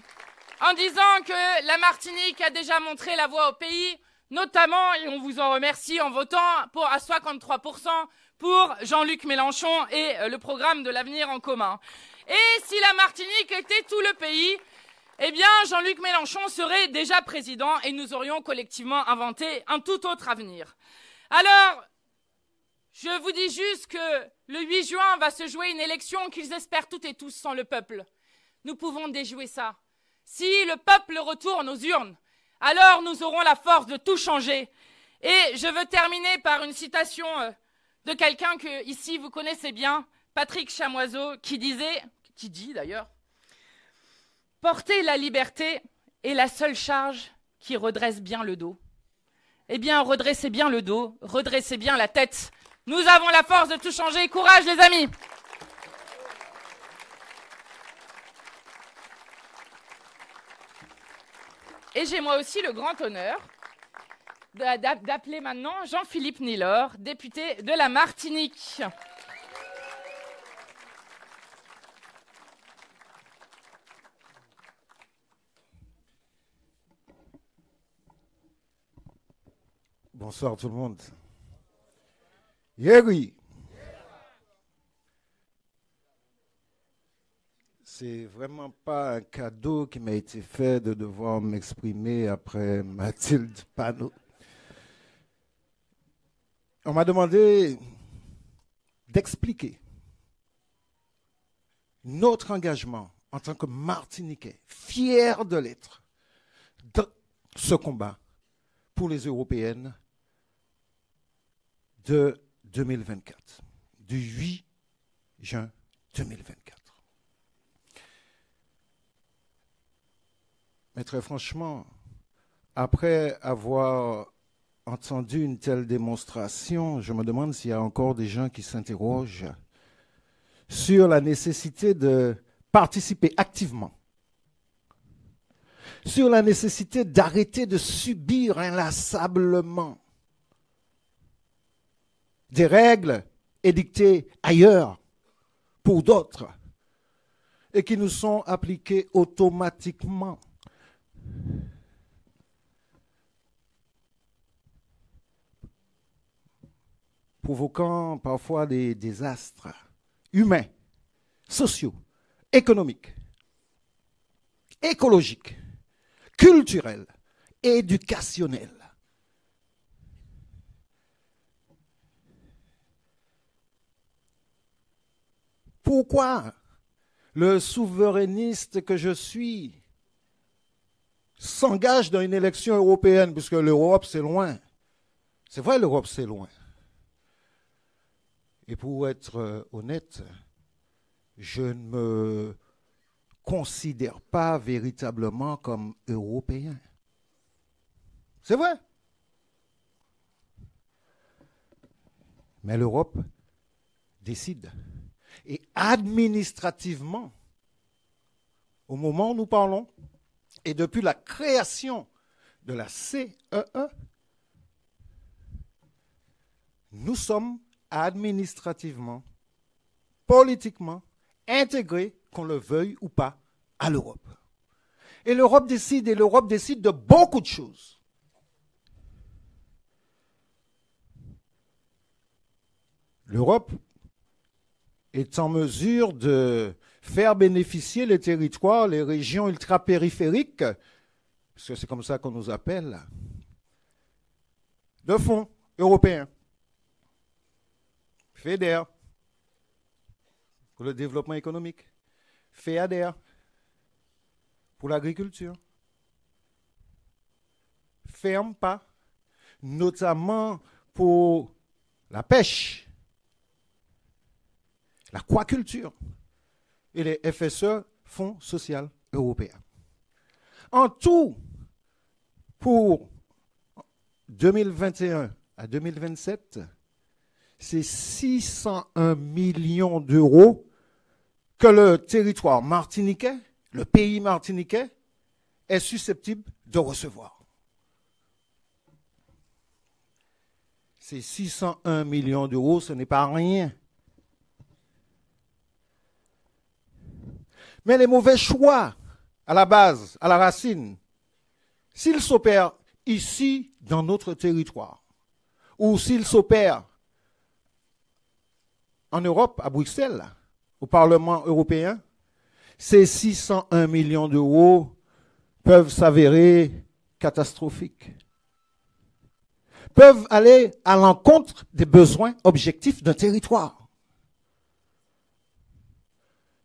en disant que la Martinique a déjà montré la voie au pays, notamment, et on vous en remercie en votant pour, à 53% pour Jean-Luc Mélenchon et euh, le programme de l'avenir en commun. Et si la Martinique était tout le pays, eh bien, Jean-Luc Mélenchon serait déjà président et nous aurions collectivement inventé un tout autre avenir. Alors, je vous dis juste que le 8 juin va se jouer une élection qu'ils espèrent toutes et tous sans le peuple nous pouvons déjouer ça. Si le peuple retourne aux urnes, alors nous aurons la force de tout changer. Et je veux terminer par une citation euh, de quelqu'un que ici vous connaissez bien, Patrick Chamoiseau, qui disait, qui dit d'ailleurs, Porter la liberté est la seule charge qui redresse bien le dos. Eh bien, redressez bien le dos, redressez bien la tête. Nous avons la force de tout changer. Courage, les amis! Et j'ai moi aussi le grand honneur d'appeler maintenant Jean-Philippe Nilor, député de la Martinique. Bonsoir tout le monde. Yeah, oui. c'est vraiment pas un cadeau qui m'a été fait de devoir m'exprimer après Mathilde Panot. On m'a demandé d'expliquer notre engagement en tant que Martiniquais, fier de l'être, dans ce combat pour les Européennes de 2024, du 8 juin 2024. Mais très franchement, après avoir entendu une telle démonstration, je me demande s'il y a encore des gens qui s'interrogent sur la nécessité de participer activement, sur la nécessité d'arrêter de subir inlassablement des règles édictées ailleurs pour d'autres et qui nous sont appliquées automatiquement provoquant parfois des désastres humains, sociaux, économiques, écologiques, culturels, éducationnels. Pourquoi le souverainiste que je suis s'engage dans une élection européenne, puisque l'Europe, c'est loin. C'est vrai, l'Europe, c'est loin. Et pour être euh, honnête, je ne me considère pas véritablement comme européen. C'est vrai. Mais l'Europe décide. Et administrativement, au moment où nous parlons, et depuis la création de la CEE, e, nous sommes administrativement, politiquement intégrés, qu'on le veuille ou pas, à l'Europe. Et l'Europe décide, et l'Europe décide de beaucoup de choses. L'Europe est en mesure de faire bénéficier les territoires, les régions ultra-périphériques, parce que c'est comme ça qu'on nous appelle, de fonds européens, FEDER, pour le développement économique, FEADER, pour l'agriculture, pas, notamment pour la pêche, l'aquaculture et les FSE, Fonds social européen. En tout, pour 2021 à 2027, c'est 601 millions d'euros que le territoire martiniquais, le pays martiniquais, est susceptible de recevoir. C'est 601 millions d'euros, ce n'est pas rien. Mais les mauvais choix, à la base, à la racine, s'ils s'opèrent ici, dans notre territoire, ou s'ils s'opèrent en Europe, à Bruxelles, au Parlement européen, ces 601 millions d'euros peuvent s'avérer catastrophiques, peuvent aller à l'encontre des besoins objectifs d'un territoire.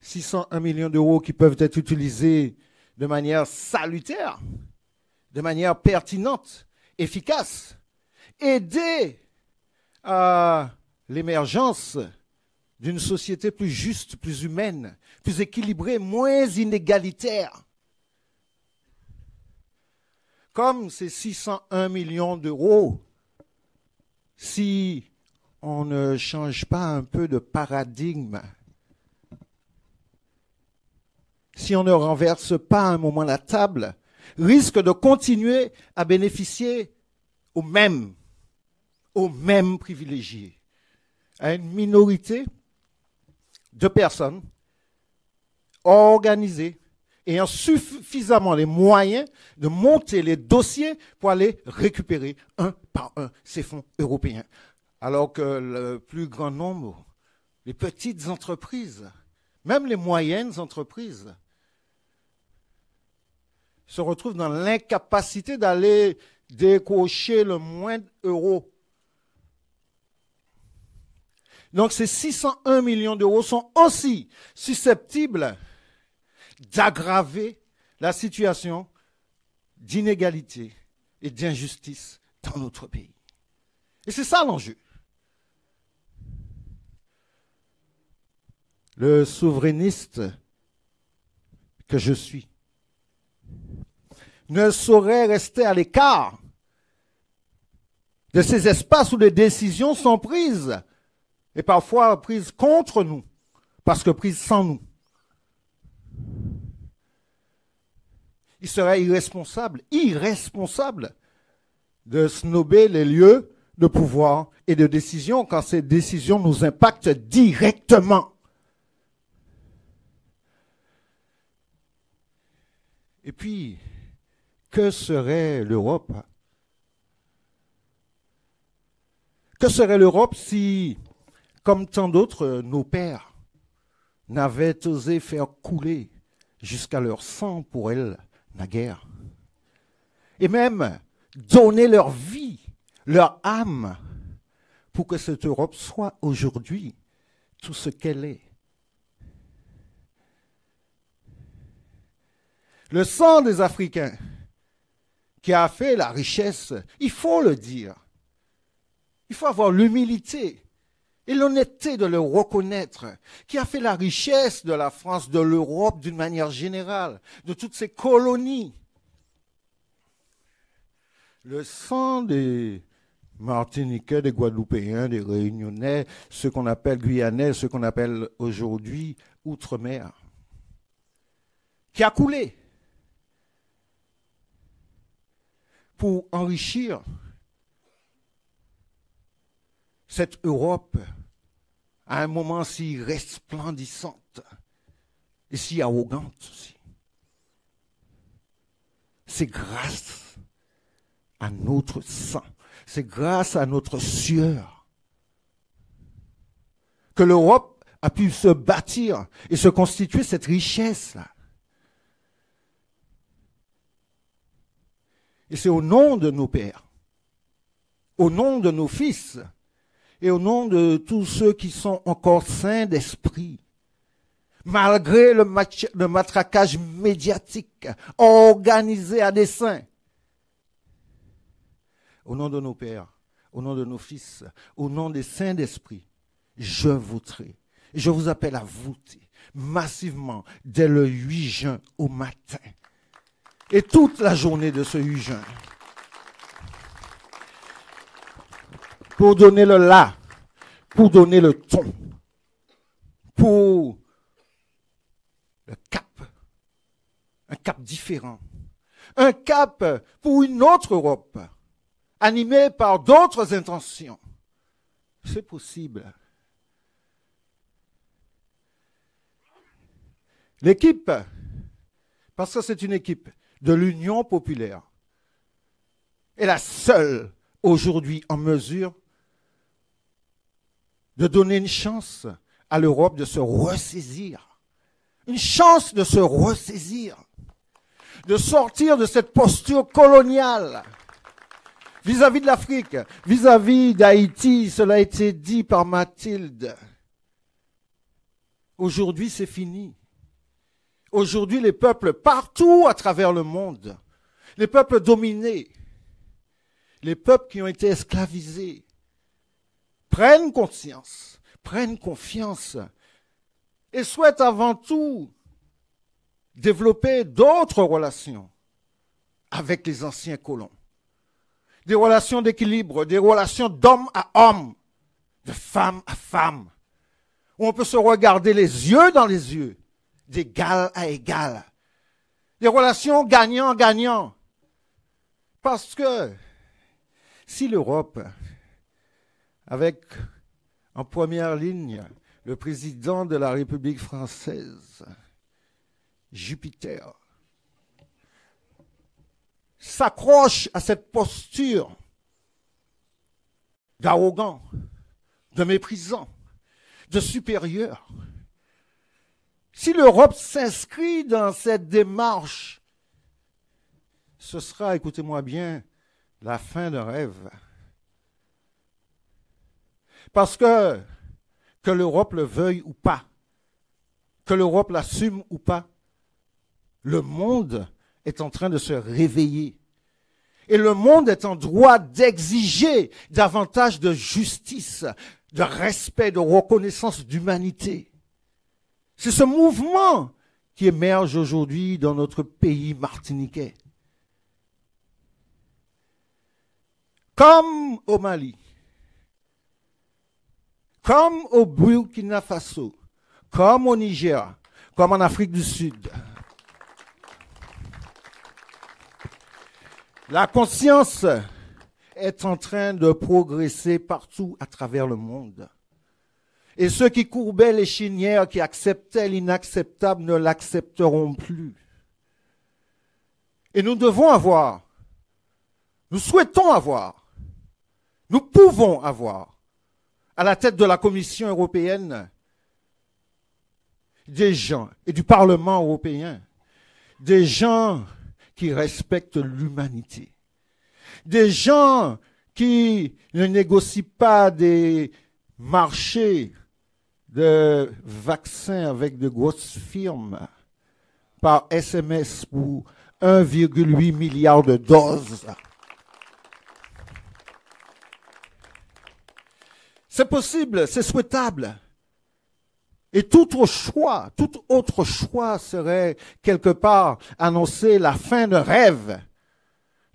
601 millions d'euros qui peuvent être utilisés de manière salutaire, de manière pertinente, efficace, aider à l'émergence d'une société plus juste, plus humaine, plus équilibrée, moins inégalitaire. Comme ces 601 millions d'euros, si on ne change pas un peu de paradigme, si on ne renverse pas à un moment la table, risque de continuer à bénéficier aux mêmes, aux mêmes privilégiés, à une minorité de personnes organisées ayant suffisamment les moyens de monter les dossiers pour aller récupérer un par un ces fonds européens. Alors que le plus grand nombre, les petites entreprises, même les moyennes entreprises, se retrouvent dans l'incapacité d'aller décocher le moindre euro. Donc ces 601 millions d'euros sont aussi susceptibles d'aggraver la situation d'inégalité et d'injustice dans notre pays. Et c'est ça l'enjeu. Le souverainiste que je suis ne saurait rester à l'écart de ces espaces où les décisions sont prises, et parfois prises contre nous, parce que prises sans nous. Il serait irresponsable, irresponsable de snober les lieux de pouvoir et de décision quand ces décisions nous impactent directement. Et puis, que serait l'Europe Que serait l'Europe si, comme tant d'autres, nos pères n'avaient osé faire couler jusqu'à leur sang pour elle guerre Et même donner leur vie, leur âme, pour que cette Europe soit aujourd'hui tout ce qu'elle est. Le sang des Africains qui a fait la richesse. Il faut le dire. Il faut avoir l'humilité et l'honnêteté de le reconnaître, qui a fait la richesse de la France, de l'Europe d'une manière générale, de toutes ces colonies. Le sang des Martiniquais, des Guadeloupéens, des Réunionnais, ceux qu'on appelle Guyanais, ce qu'on appelle aujourd'hui Outre-mer, qui a coulé pour enrichir cette Europe à un moment si resplendissante et si arrogante aussi. C'est grâce à notre sang, c'est grâce à notre sueur que l'Europe a pu se bâtir et se constituer cette richesse-là. Et c'est au nom de nos pères, au nom de nos fils et au nom de tous ceux qui sont encore saints d'esprit, malgré le, le matraquage médiatique organisé à dessein, au nom de nos pères, au nom de nos fils, au nom des saints d'esprit, je voterai. Je vous appelle à voter massivement dès le 8 juin au matin et toute la journée de ce juin, Pour donner le là, pour donner le ton, pour le cap, un cap différent, un cap pour une autre Europe, animée par d'autres intentions. C'est possible. L'équipe, parce que c'est une équipe, de l'Union populaire est la seule aujourd'hui en mesure de donner une chance à l'Europe de se ressaisir. Une chance de se ressaisir. De sortir de cette posture coloniale vis-à-vis de l'Afrique, vis-à-vis d'Haïti. Cela a été dit par Mathilde. Aujourd'hui, c'est fini. Aujourd'hui, les peuples partout à travers le monde, les peuples dominés, les peuples qui ont été esclavisés, prennent conscience, prennent confiance et souhaitent avant tout développer d'autres relations avec les anciens colons. Des relations d'équilibre, des relations d'homme à homme, de femme à femme, où on peut se regarder les yeux dans les yeux d'égal à égal. Des relations gagnant-gagnant. Parce que si l'Europe, avec en première ligne le président de la République française, Jupiter, s'accroche à cette posture d'arrogant, de méprisant, de supérieur, si l'Europe s'inscrit dans cette démarche, ce sera, écoutez-moi bien, la fin d'un rêve. Parce que, que l'Europe le veuille ou pas, que l'Europe l'assume ou pas, le monde est en train de se réveiller. Et le monde est en droit d'exiger davantage de justice, de respect, de reconnaissance d'humanité. C'est ce mouvement qui émerge aujourd'hui dans notre pays martiniquais. Comme au Mali, comme au Burkina Faso, comme au Niger, comme en Afrique du Sud. La conscience est en train de progresser partout à travers le monde. Et ceux qui courbaient les chinières, qui acceptaient l'inacceptable, ne l'accepteront plus. Et nous devons avoir, nous souhaitons avoir, nous pouvons avoir, à la tête de la Commission européenne, des gens, et du Parlement européen, des gens qui respectent l'humanité, des gens qui ne négocient pas des marchés de vaccins avec de grosses firmes par SMS pour 1,8 milliard de doses. C'est possible, c'est souhaitable. Et tout autre choix, tout autre choix serait quelque part annoncer la fin d'un rêve,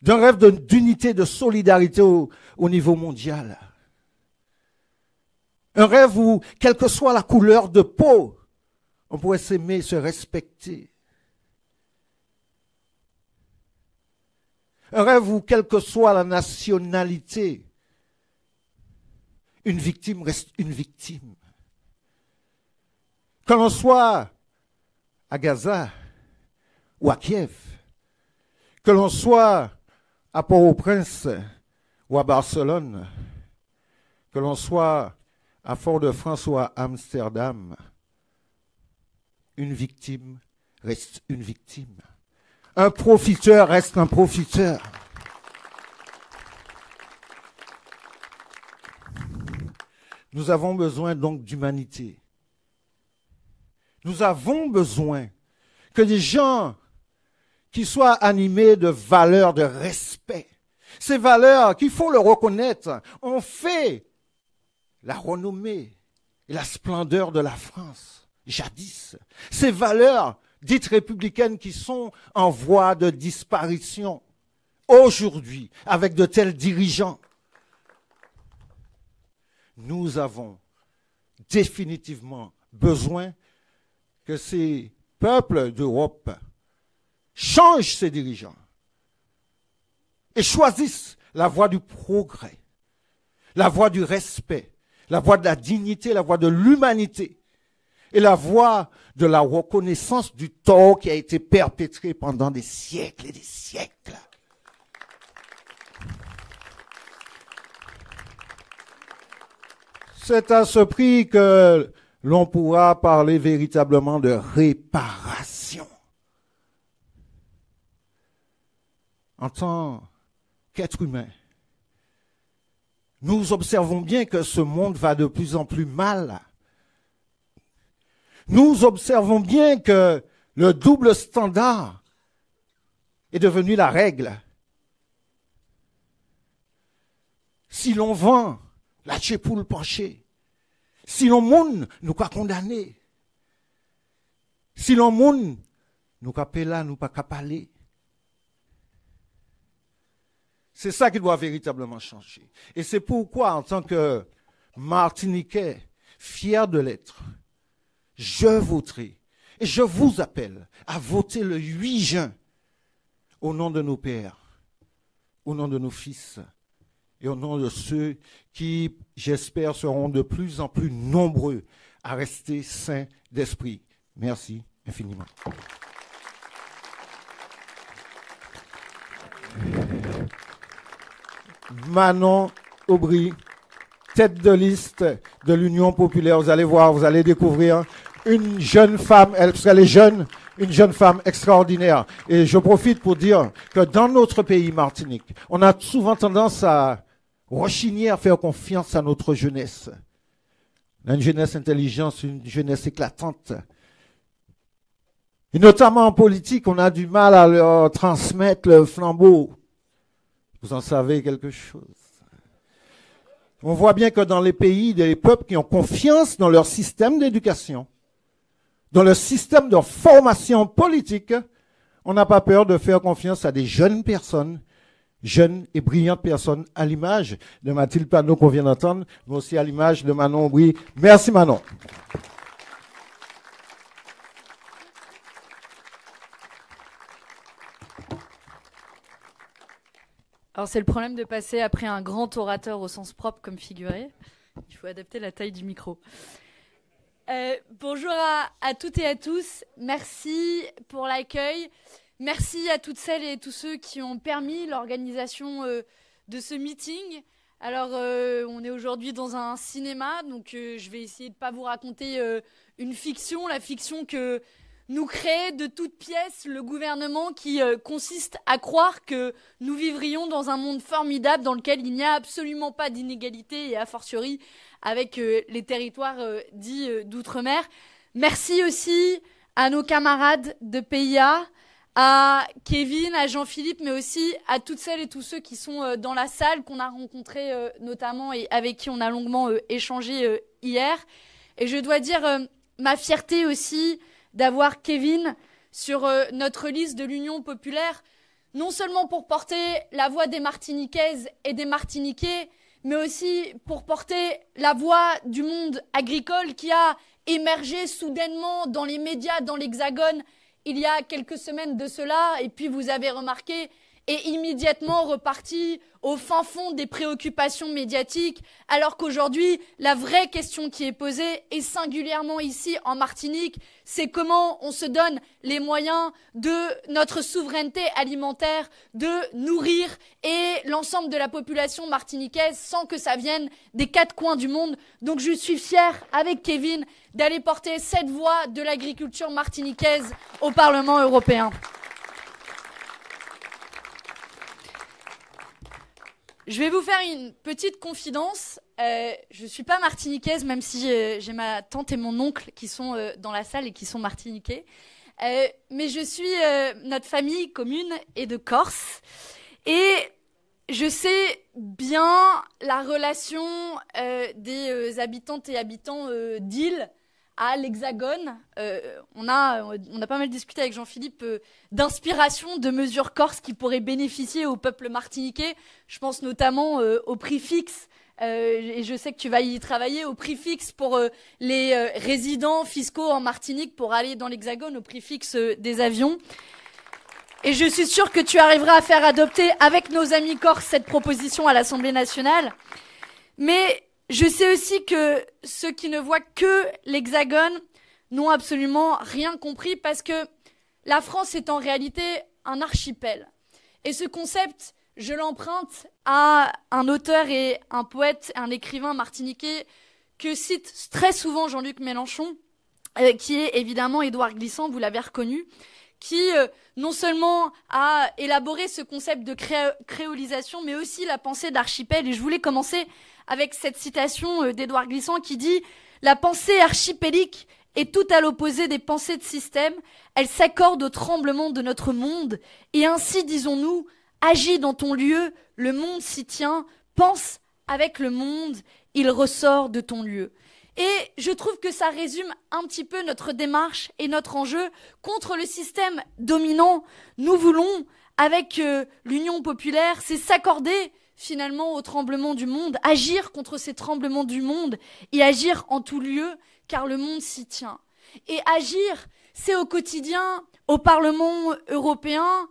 d'un rêve d'unité, de, solidarité au, au niveau mondial. Un rêve où, quelle que soit la couleur de peau, on pourrait s'aimer, se respecter. Un rêve où, quelle que soit la nationalité, une victime reste une victime. Que l'on soit à Gaza ou à Kiev, que l'on soit à Port-au-Prince ou à Barcelone, que l'on soit à fort de françois Amsterdam, une victime reste une victime. Un profiteur reste un profiteur. Nous avons besoin donc d'humanité. Nous avons besoin que des gens qui soient animés de valeurs de respect, ces valeurs qu'il faut le reconnaître, ont fait la renommée et la splendeur de la France, jadis, ces valeurs dites républicaines qui sont en voie de disparition aujourd'hui avec de tels dirigeants. Nous avons définitivement besoin que ces peuples d'Europe changent ces dirigeants et choisissent la voie du progrès, la voie du respect, la voix de la dignité, la voix de l'humanité et la voix de la reconnaissance du tort qui a été perpétré pendant des siècles et des siècles. C'est à ce prix que l'on pourra parler véritablement de réparation. En tant qu'être humain, nous observons bien que ce monde va de plus en plus mal. Nous observons bien que le double standard est devenu la règle. Si l'on vend la tchépoule penchée, si l'on monde nous pas condamner, si l'on monde nous pas là, nous pas parler, c'est ça qui doit véritablement changer. Et c'est pourquoi, en tant que Martiniquais, fier de l'être, je voterai et je vous appelle à voter le 8 juin au nom de nos pères, au nom de nos fils et au nom de ceux qui, j'espère, seront de plus en plus nombreux à rester sains d'esprit. Merci infiniment. Manon Aubry, tête de liste de l'Union populaire. Vous allez voir, vous allez découvrir une jeune femme, elle, parce qu'elle est jeune, une jeune femme extraordinaire. Et je profite pour dire que dans notre pays, Martinique, on a souvent tendance à rechigner, à faire confiance à notre jeunesse. une jeunesse intelligente, une jeunesse éclatante. Et notamment en politique, on a du mal à leur transmettre le flambeau. Vous en savez quelque chose. On voit bien que dans les pays, des peuples qui ont confiance dans leur système d'éducation, dans leur système de formation politique. On n'a pas peur de faire confiance à des jeunes personnes, jeunes et brillantes personnes, à l'image de Mathilde Pano qu'on vient d'entendre, mais aussi à l'image de Manon Oui, Merci Manon. Alors c'est le problème de passer après un grand orateur au sens propre comme figuré. Il faut adapter la taille du micro. Euh, bonjour à, toutes et à tous. Merci pour l'accueil. Merci à toutes celles et tous ceux qui ont permis l'organisation euh, de ce meeting. Alors euh, on est aujourd'hui dans un cinéma, donc je vais essayer de ne pas vous raconter une fiction, la fiction que nous créer de toutes pièces le gouvernement qui euh, consiste à croire que nous vivrions dans un monde formidable dans lequel il n'y a absolument pas d'inégalité et a fortiori avec euh, les territoires euh, dits d'outre-mer. Merci aussi à nos camarades de PIA, à Kevin, à Jean-Philippe, mais aussi à toutes celles et tous ceux qui sont dans la salle, qu'on a rencontrés notamment et avec qui on a longuement échangé hier. Et je dois dire ma fierté aussi d'avoir Kevin sur euh, notre liste de l'Union populaire, non seulement pour porter la voix des Martiniquaises et des Martiniquais, mais aussi pour porter la voix du monde agricole qui a émergé soudainement dans les médias, dans l'Hexagone, il y a quelques semaines de cela. Et puis vous avez remarqué est immédiatement reparti au fin fond des préoccupations médiatiques, alors qu'aujourd'hui, la vraie question qui est posée, et singulièrement ici en Martinique, c'est comment on se donne les moyens de notre souveraineté alimentaire, de nourrir et l'ensemble de la population martiniquaise sans que ça vienne des quatre coins du monde. Donc je suis fière, avec Kevin, d'aller porter cette voix de l'agriculture martiniquaise au Parlement européen. Je vais vous faire une petite confidence. Euh, je ne suis pas martiniquaise, même si euh, j'ai ma tante et mon oncle qui sont euh, dans la salle et qui sont martiniquais. mais je suis, notre famille commune et de Corse. Et je sais bien la relation des habitantes et habitants d'île à l'Hexagone. Euh, on, a, euh, on a pas mal discuté avec Jean-Philippe euh, d'inspiration de mesures corses qui pourraient bénéficier au peuple martiniquais. Je pense notamment euh, au prix fixe. et je sais que tu vas y travailler au prix fixe pour les résidents fiscaux en Martinique pour aller dans l'Hexagone au prix fixe des avions. Et je suis sûre que tu arriveras à faire adopter avec nos amis corses cette proposition à l'Assemblée nationale. Mais je sais aussi que ceux qui ne voient que l'Hexagone n'ont absolument rien compris parce que la France est en réalité un archipel. Et ce concept, je l'emprunte à un auteur et un poète, un écrivain martiniquais que cite très souvent Jean-Luc Mélenchon, euh, qui est évidemment Édouard Glissant, vous l'avez reconnu qui euh, non seulement a élaboré ce concept de créolisation, mais aussi la pensée d'archipel. Et je voulais commencer avec cette citation d'Edouard d'Édouard Glissant qui dit La pensée archipélique est tout à l'opposé des pensées de système, elle s'accorde au tremblement de notre monde, et ainsi, disons-nous, agis dans ton lieu, le monde s'y tient, pense avec le monde, il ressort de ton lieu. Et je trouve que ça résume un petit peu notre démarche et notre enjeu contre le système dominant. Nous voulons, avec euh, l'Union populaire, c'est s'accorder finalement au tremblement du monde, agir contre ces tremblements du monde et agir en tout lieu, car le monde s'y tient. Et agir, c'est au quotidien, au Parlement européen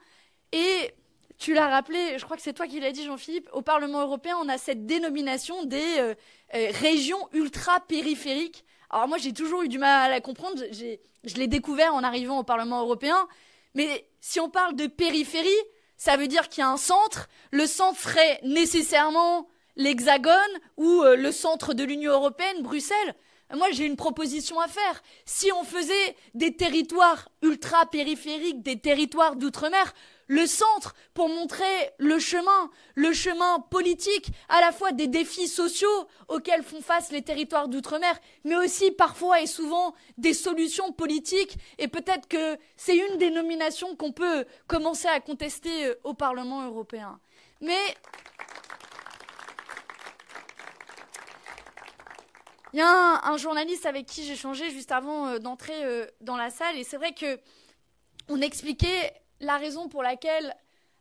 et tu l'as rappelé, je crois que c'est toi qui l'as dit, Jean-Philippe, au Parlement européen, on a cette dénomination des euh, euh, régions ultra-périphériques. Alors moi, j'ai toujours eu du mal à la comprendre, je l'ai découvert en arrivant au Parlement européen, mais si on parle de périphérie, ça veut dire qu'il y a un centre, le centre serait nécessairement l'Hexagone ou euh, le centre de l'Union européenne, Bruxelles. Moi, j'ai une proposition à faire. Si on faisait des territoires ultra-périphériques, des territoires d'outre-mer, le centre pour montrer le chemin, le chemin politique, à la fois des défis sociaux auxquels font face les territoires d'outre-mer, mais aussi parfois et souvent des solutions politiques. Et peut-être que c'est une des nominations qu'on peut commencer à contester euh, au Parlement européen. Mais il y a un, journaliste avec qui j'ai changé juste avant euh, d'entrer euh, dans la salle, et c'est vrai que on expliquait la raison pour laquelle,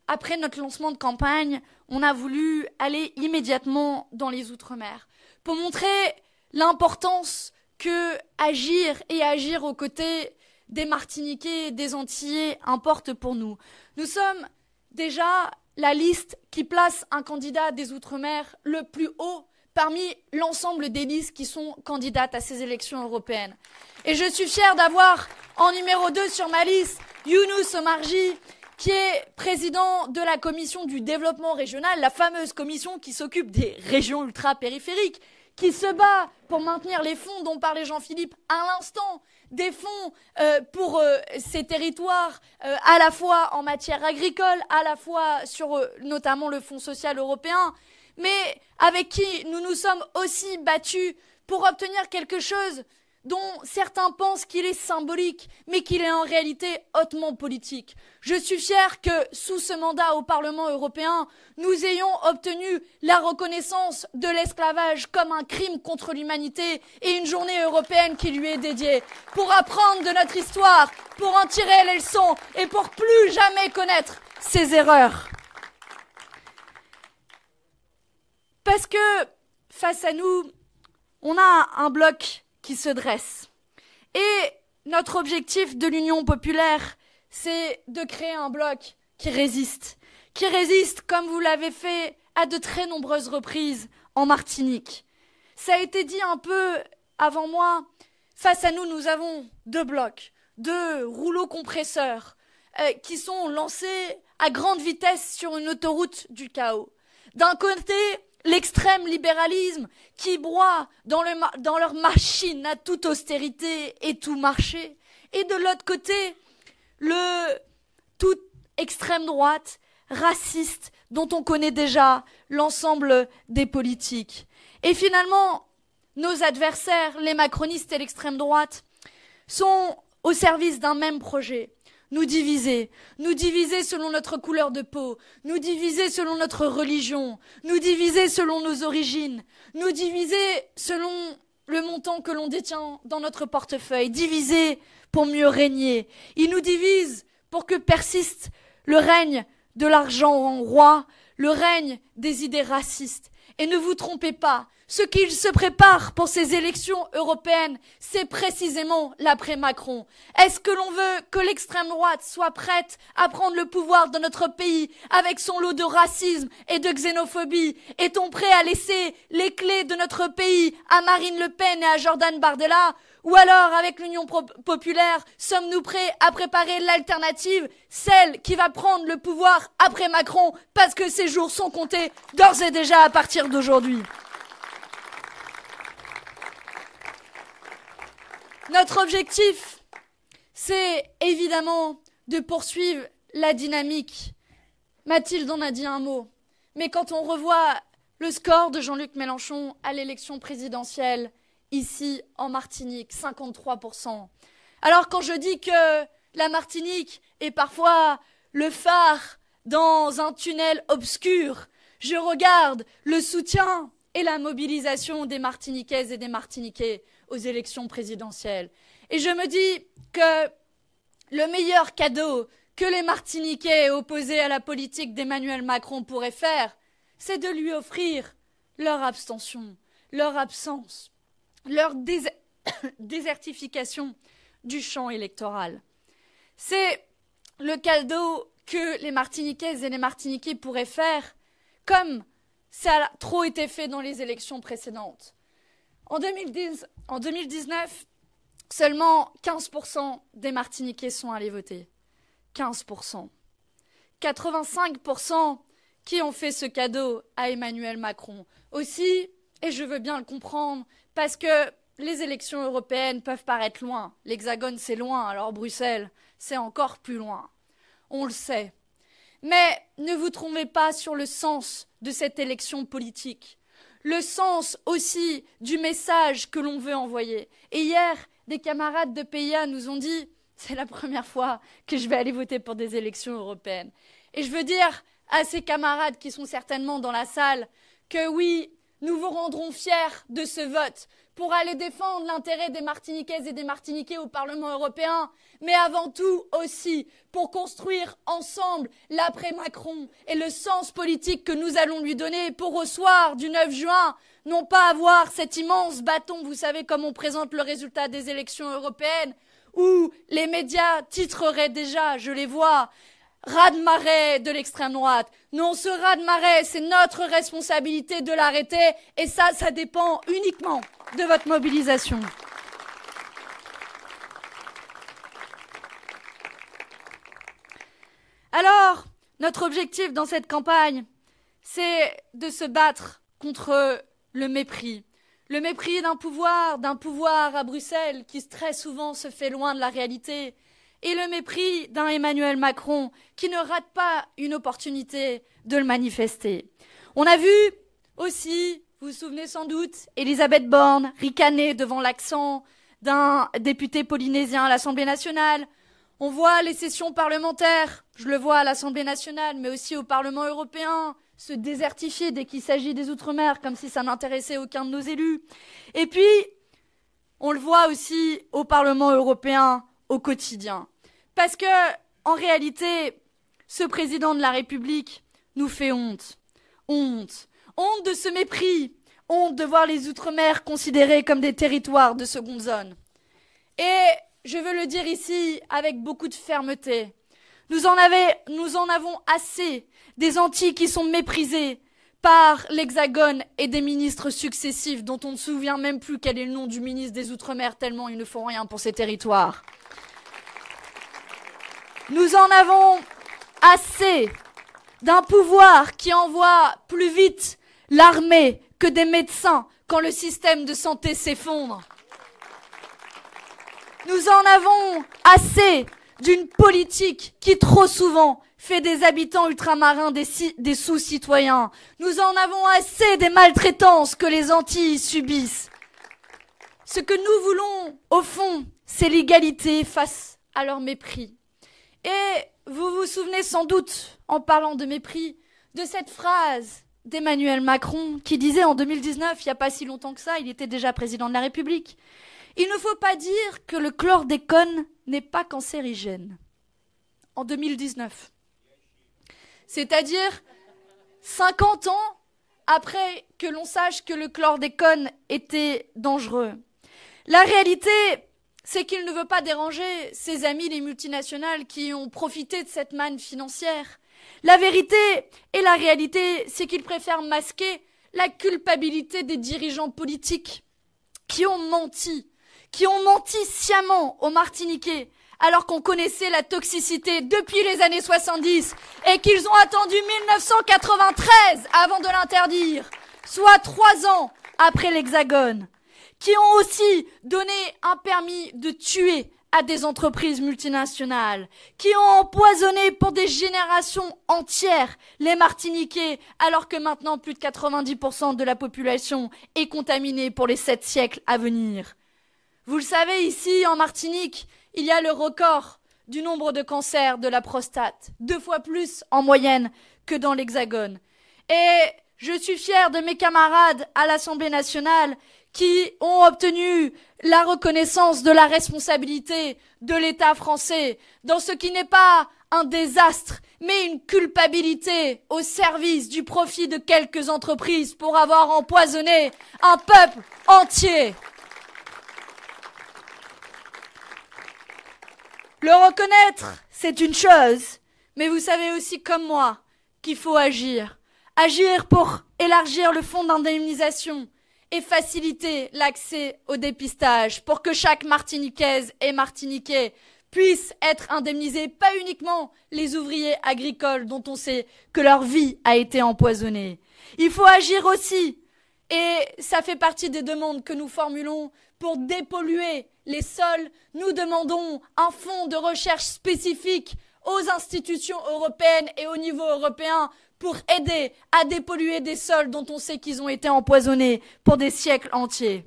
après notre lancement de campagne, on a voulu aller immédiatement dans les Outre-mer, pour montrer l'importance que agir et agir aux côtés des Martiniquais, des Antillais importe pour nous. Nous sommes déjà la liste qui place un candidat des Outre-mer le plus haut parmi l'ensemble des listes qui sont candidates à ces élections européennes. Et je suis fière d'avoir en numéro 2 sur ma liste Younous Omarji, qui est président de la commission du développement régional, la fameuse commission qui s'occupe des régions ultra-périphériques, qui se bat pour maintenir les fonds dont parlait Jean-Philippe à l'instant, des fonds euh, pour euh, ces territoires, euh, à la fois en matière agricole, à la fois sur notamment le Fonds social européen, mais avec qui nous nous sommes aussi battus pour obtenir quelque chose dont certains pensent qu'il est symbolique, mais qu'il est en réalité hautement politique. Je suis fier que, sous ce mandat au Parlement européen, nous ayons obtenu la reconnaissance de l'esclavage comme un crime contre l'humanité et une journée européenne qui lui est dédiée, pour apprendre de notre histoire, pour en tirer les leçons et pour plus jamais connaître ses erreurs. Parce que, face à nous, on a un bloc qui se dresse. Et notre objectif de l'Union populaire, c'est de créer un bloc qui résiste, qui résiste comme vous l'avez fait à de très nombreuses reprises en Martinique. Ça a été dit un peu avant moi, face à nous, nous avons deux blocs, deux rouleaux compresseurs euh, qui sont lancés à grande vitesse sur une autoroute du chaos. D'un côté, l'extrême libéralisme qui broie dans, leur machine à toute austérité et tout marché. Et de l'autre côté, le tout extrême droite raciste dont on connaît déjà l'ensemble des politiques. Et finalement, nos adversaires, les macronistes et l'extrême droite, sont au service d'un même projet nous diviser, nous diviser selon notre couleur de peau, nous diviser selon notre religion, nous diviser selon nos origines, nous diviser selon le montant que l'on détient dans notre portefeuille, diviser pour mieux régner. Il nous divise pour que persiste le règne de l'argent en roi, le règne des idées racistes. Et ne vous trompez pas, ce qu'il se prépare pour ces élections européennes, c'est précisément l'après-Macron. Est-ce que l'on veut que l'extrême droite soit prête à prendre le pouvoir de notre pays avec son lot de racisme et de xénophobie Est-on prêt à laisser les clés de notre pays à Marine Le Pen et à Jordan Bardella ou alors, avec l'Union populaire, sommes-nous prêts à préparer l'alternative, celle qui va prendre le pouvoir après Macron, parce que ces jours sont comptés d'ores et déjà à partir d'aujourd'hui Notre objectif, c'est évidemment de poursuivre la dynamique. Mathilde en a dit un mot. Mais quand on revoit le score de Jean-Luc Mélenchon à l'élection présidentielle, ici en Martinique, 53%. Alors quand je dis que la Martinique est parfois le phare dans un tunnel obscur, je regarde le soutien et la mobilisation des Martiniquaises et des Martiniquais aux élections présidentielles. Et je me dis que le meilleur cadeau que les Martiniquais opposés à la politique d'Emmanuel Macron pourraient faire, c'est de lui offrir leur abstention, leur absence, leur désertification du champ électoral. C'est le cadeau que les Martiniquaises et les Martiniquais pourraient faire, comme ça a trop été fait dans les élections précédentes. En 2010, en 2019, seulement 15% des Martiniquais sont allés voter. 15%. 85% qui ont fait ce cadeau à Emmanuel Macron. Aussi, et je veux bien le comprendre, parce que les élections européennes peuvent paraître loin. L'Hexagone, c'est loin, alors Bruxelles, c'est encore plus loin. On le sait. Mais ne vous trompez pas sur le sens de cette élection politique le sens aussi du message que l'on veut envoyer. Et hier, des camarades de PIA nous ont dit c'est la première fois que je vais aller voter pour des élections européennes. Et je veux dire à ces camarades qui sont certainement dans la salle que oui, nous vous rendrons fiers de ce vote, pour aller défendre l'intérêt des Martiniquaises et des Martiniquais au Parlement européen, mais avant tout aussi pour construire ensemble l'après-Macron et le sens politique que nous allons lui donner pour au soir du 9 juin, non pas avoir cet immense bâton, vous savez, comme on présente le résultat des élections européennes, où les médias titreraient déjà, je les vois, raz-de-marée de l'extrême droite. Non, ce ras de marée c'est notre responsabilité de l'arrêter et ça, ça dépend uniquement de votre mobilisation. Alors, notre objectif dans cette campagne, c'est de se battre contre le mépris. Le mépris d'un pouvoir, d'un pouvoir à Bruxelles qui très souvent se fait loin de la réalité, et le mépris d'un Emmanuel Macron qui ne rate pas une opportunité de le manifester. On a vu aussi, vous vous souvenez sans doute, Elisabeth Borne ricaner devant l'accent d'un député polynésien à l'Assemblée nationale. On voit les sessions parlementaires, je le vois à l'Assemblée nationale, mais aussi au Parlement européen, se désertifier dès qu'il s'agit des Outre-mer, comme si ça n'intéressait aucun de nos élus. Et puis, on le voit aussi au Parlement européen au quotidien. Parce que, en réalité, ce président de la République nous fait honte. Honte. Honte de ce mépris. Honte de voir les Outre-mer considérés comme des territoires de seconde zone. Et je veux le dire ici avec beaucoup de fermeté. Nous en, avons assez des Antilles qui sont méprisées par l'Hexagone et des ministres successifs dont on ne se souvient même plus quel est le nom du ministre des Outre-mer tellement ils ne font rien pour ces territoires. Nous en avons assez d'un pouvoir qui envoie plus vite l'armée que des médecins quand le système de santé s'effondre. Nous en avons assez d'une politique qui trop souvent fait des habitants ultramarins des, sous-citoyens. Nous en avons assez des maltraitances que les Antilles subissent. Ce que nous voulons, au fond, c'est l'égalité face à leur mépris. Et vous vous souvenez sans doute, en parlant de mépris, de cette phrase d'Emmanuel Macron qui disait en 2019, il n'y a pas si longtemps que ça, il était déjà président de la République. Il ne faut pas dire que le chlordécone n'est pas cancérigène. En 2019. C'est-à-dire 50 ans après que l'on sache que le chlordécone était dangereux. La réalité c'est qu'il ne veut pas déranger ses amis les multinationales qui ont profité de cette manne financière. La vérité et la réalité, c'est qu'il préfère masquer la culpabilité des dirigeants politiques qui ont menti, qui ont menti sciemment aux Martiniquais, alors qu'on connaissait la toxicité depuis les années 70 et qu'ils ont attendu 1993 avant de l'interdire, soit trois ans après l'Hexagone qui ont aussi donné un permis de tuer à des entreprises multinationales, qui ont empoisonné pour des générations entières les Martiniquais, alors que maintenant plus de 90% de la population est contaminée pour les sept siècles à venir. Vous le savez, ici, en Martinique, il y a le record du nombre de cancers de la prostate, deux fois plus en moyenne que dans l'Hexagone. Et je suis fier de mes camarades à l'Assemblée nationale qui ont obtenu la reconnaissance de la responsabilité de l'État français dans ce qui n'est pas un désastre, mais une culpabilité au service du profit de quelques entreprises pour avoir empoisonné un peuple entier. Le reconnaître, c'est une chose, mais vous savez aussi comme moi qu'il faut agir. Agir pour élargir le fonds d'indemnisation, faciliter l'accès au dépistage pour que chaque Martiniquaise et Martiniquais puisse être indemnisé, pas uniquement les ouvriers agricoles dont on sait que leur vie a été empoisonnée. Il faut agir aussi, et ça fait partie des demandes que nous formulons pour dépolluer les sols. Nous demandons un fonds de recherche spécifique aux institutions européennes et au niveau européen pour aider à dépolluer des sols dont on sait qu'ils ont été empoisonnés pour des siècles entiers.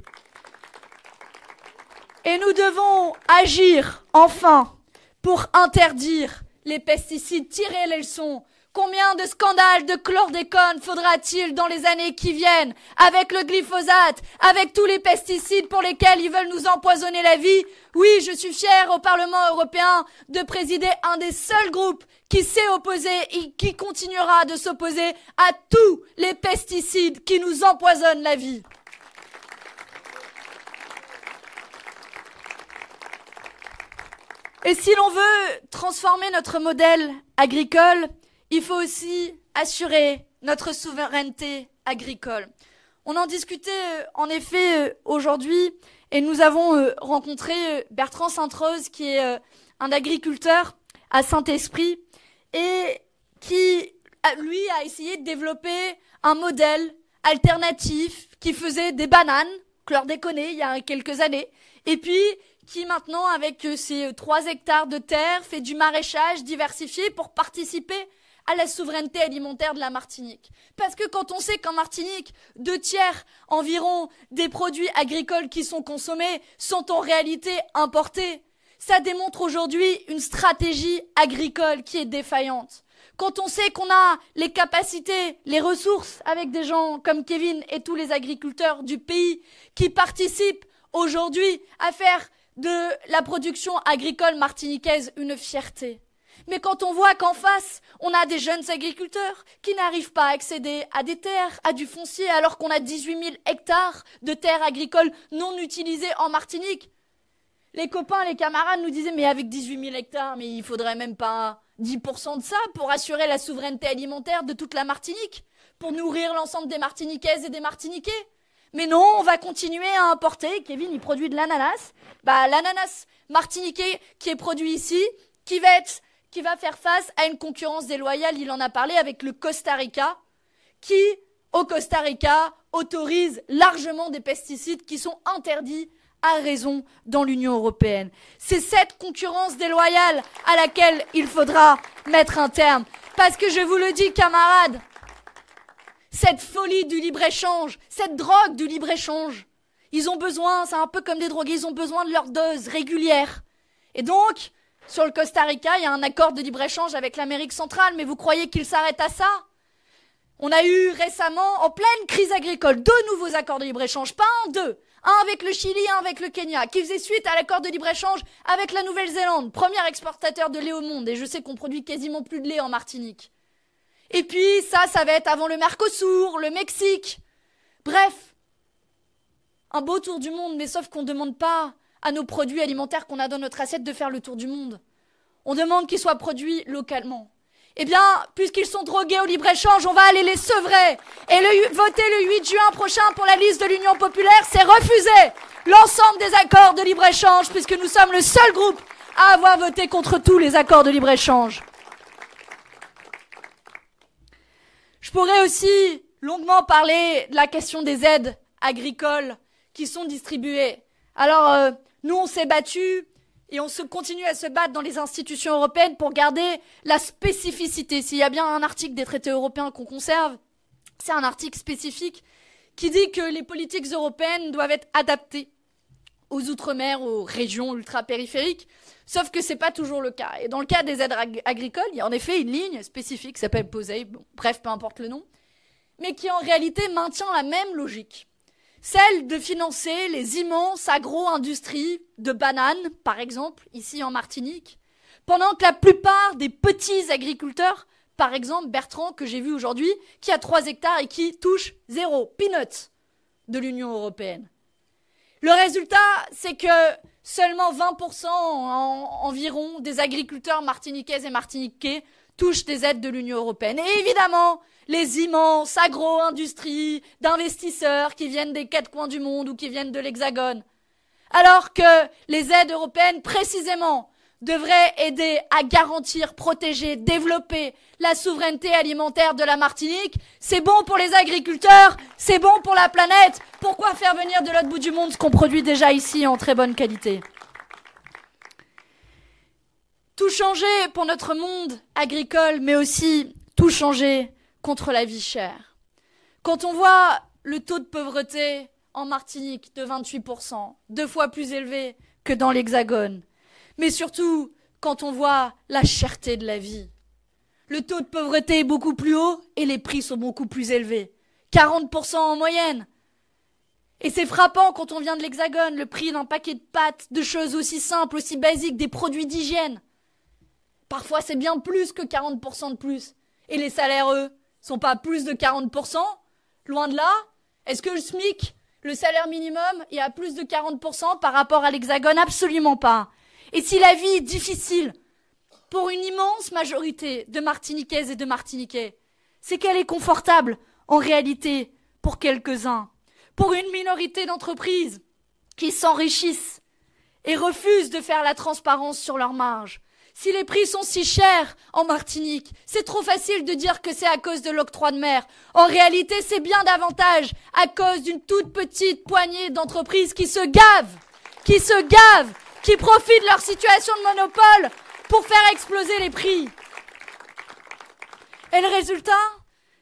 Et nous devons agir enfin pour interdire les pesticides, tirer les leçons. Combien de scandales de chlordécone faudra-t-il dans les années qui viennent avec le glyphosate, avec tous les pesticides pour lesquels ils veulent nous empoisonner la vie Oui, je suis fier au Parlement européen de présider un des seuls groupes qui s'est opposé et qui continuera de s'opposer à tous les pesticides qui nous empoisonnent la vie. Et si l'on veut transformer notre modèle agricole, il faut aussi assurer notre souveraineté agricole. On en discutait euh, en effet euh, aujourd'hui et nous avons euh, rencontré Bertrand Saint rose qui est un agriculteur à Saint-Esprit et qui, lui, a essayé de développer un modèle alternatif qui faisait des bananes, déconnait il y a quelques années, et puis qui maintenant, avec euh, ses 3 euh, hectares de terre, fait du maraîchage diversifié pour participer à la souveraineté alimentaire de la Martinique. Parce que quand on sait qu'en Martinique, deux tiers environ des produits agricoles qui sont consommés sont en réalité importés, ça démontre aujourd'hui une stratégie agricole qui est défaillante. Quand on sait qu'on a les capacités, les ressources avec des gens comme Kevin et tous les agriculteurs du pays qui participent aujourd'hui à faire de la production agricole martiniquaise une fierté. Mais quand on voit qu'en face, on a des jeunes agriculteurs qui n'arrivent pas à accéder à des terres, à du foncier, alors qu'on a 18 000 hectares de terres agricoles non utilisées en Martinique, les copains, les camarades nous disaient, mais avec 18 000 hectares, mais il faudrait même pas 10% de ça pour assurer la souveraineté alimentaire de toute la Martinique, pour nourrir l'ensemble des Martiniquaises et des Martiniquais. Mais non, on va continuer à importer. Kevin, il produit de l'ananas. Bah, l'ananas martiniquais qui est produit ici, qui va qui va faire face à une concurrence déloyale, il en a parlé avec le Costa Rica, qui, au Costa Rica, autorise largement des pesticides qui sont interdits a raison dans l'Union européenne. C'est cette concurrence déloyale à laquelle il faudra mettre un terme. Parce que je vous le dis, camarades, cette folie du libre-échange, cette drogue du libre-échange, ils ont besoin, c'est un peu comme des drogués, ils ont besoin de leur dose régulière. Et donc, sur le Costa Rica, il y a un accord de libre-échange avec l'Amérique centrale, mais vous croyez qu'ils s'arrêtent à ça On a eu récemment, en pleine crise agricole, deux nouveaux accords de libre-échange, pas un, deux un avec le Chili, un avec le Kenya, qui faisait suite à l'accord de libre-échange avec la Nouvelle-Zélande, premier exportateur de lait au monde, et je sais qu'on produit quasiment plus de lait en Martinique. Et puis ça, ça va être avant le Mercosur, le Mexique. Bref, un beau tour du monde, mais sauf qu'on ne demande pas à nos produits alimentaires qu'on a dans notre assiette de faire le tour du monde. On demande qu'ils soient produits localement eh bien, puisqu'ils sont drogués au libre-échange, on va aller les sevrer. Et le, voter le 8 juin prochain pour la liste de l'Union populaire, c'est refuser l'ensemble des accords de libre-échange, puisque nous sommes le seul groupe à avoir voté contre tous les accords de libre-échange. Je pourrais aussi longuement parler de la question des aides agricoles qui sont distribuées. Alors, euh, nous, on s'est battus et on se continue à se battre dans les institutions européennes pour garder la spécificité. S'il y a bien un article des traités européens qu'on conserve, c'est un article spécifique qui dit que les politiques européennes doivent être adaptées aux outre-mer, aux régions ultra-périphériques, sauf que ce n'est pas toujours le cas. Et dans le cas des aides agricoles, il y a en effet une ligne spécifique qui s'appelle POSEI, bref, peu importe le nom, mais qui en réalité maintient la même logique. Celle de financer les immenses agro-industries de bananes, par exemple, ici en Martinique, pendant que la plupart des petits agriculteurs, par exemple Bertrand que j'ai vu aujourd'hui, qui a 3 hectares et qui touche zéro peanuts de l'Union européenne. Le résultat, c'est que seulement 20% environ des agriculteurs martiniquais et martiniquais touchent des aides de l'Union européenne. Et évidemment, les immenses agro-industries d'investisseurs qui viennent des quatre coins du monde ou qui viennent de l'Hexagone. Alors que les aides européennes, précisément, devraient aider à garantir, protéger, développer la souveraineté alimentaire de la Martinique, c'est bon pour les agriculteurs, c'est bon pour la planète. Pourquoi faire venir de l'autre bout du monde ce qu'on produit déjà ici en très bonne qualité? Tout changer pour notre monde agricole, mais aussi tout changer contre la vie chère. Quand on voit le taux de pauvreté en Martinique de 28%, deux fois plus élevé que dans l'Hexagone, mais surtout quand on voit la cherté de la vie. Le taux de pauvreté est beaucoup plus haut et les prix sont beaucoup plus élevés. 40% en moyenne. Et c'est frappant quand on vient de l'Hexagone, le prix d'un paquet de pâtes, de choses aussi simples, aussi basiques, des produits d'hygiène. Parfois, c'est bien plus que 40% de plus. Et les salaires, eux, sont pas plus de 40% Loin de là Est-ce que le SMIC, le salaire minimum, est à plus de 40% par rapport à l'Hexagone Absolument pas. Et si la vie est difficile pour une immense majorité de Martiniquaises et de Martiniquais, c'est qu'elle est confortable, en réalité, pour quelques-uns, pour une minorité d'entreprises qui s'enrichissent et refusent de faire la transparence sur leurs marges, si les prix sont si chers en Martinique, c'est trop facile de dire que c'est à cause de l'octroi de mer. En réalité, c'est bien davantage à cause d'une toute petite poignée d'entreprises qui se gavent, qui se gavent, qui profitent de leur situation de monopole pour faire exploser les prix. Et le résultat,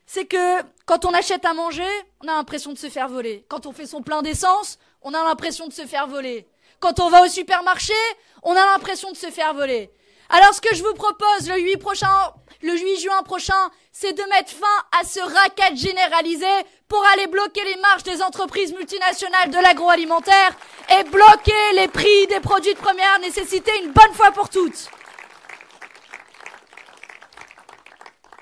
c'est que quand on achète à manger, on a l'impression de se faire voler. Quand on fait son plein d'essence, on a l'impression de se faire voler. Quand on va au supermarché, on a l'impression de se faire voler. Alors ce que je vous propose le 8 prochain, le 8 juin prochain, c'est de mettre fin à ce racket généralisé pour aller bloquer les marges des entreprises multinationales de l'agroalimentaire et bloquer les prix des produits de première nécessité une bonne fois pour toutes.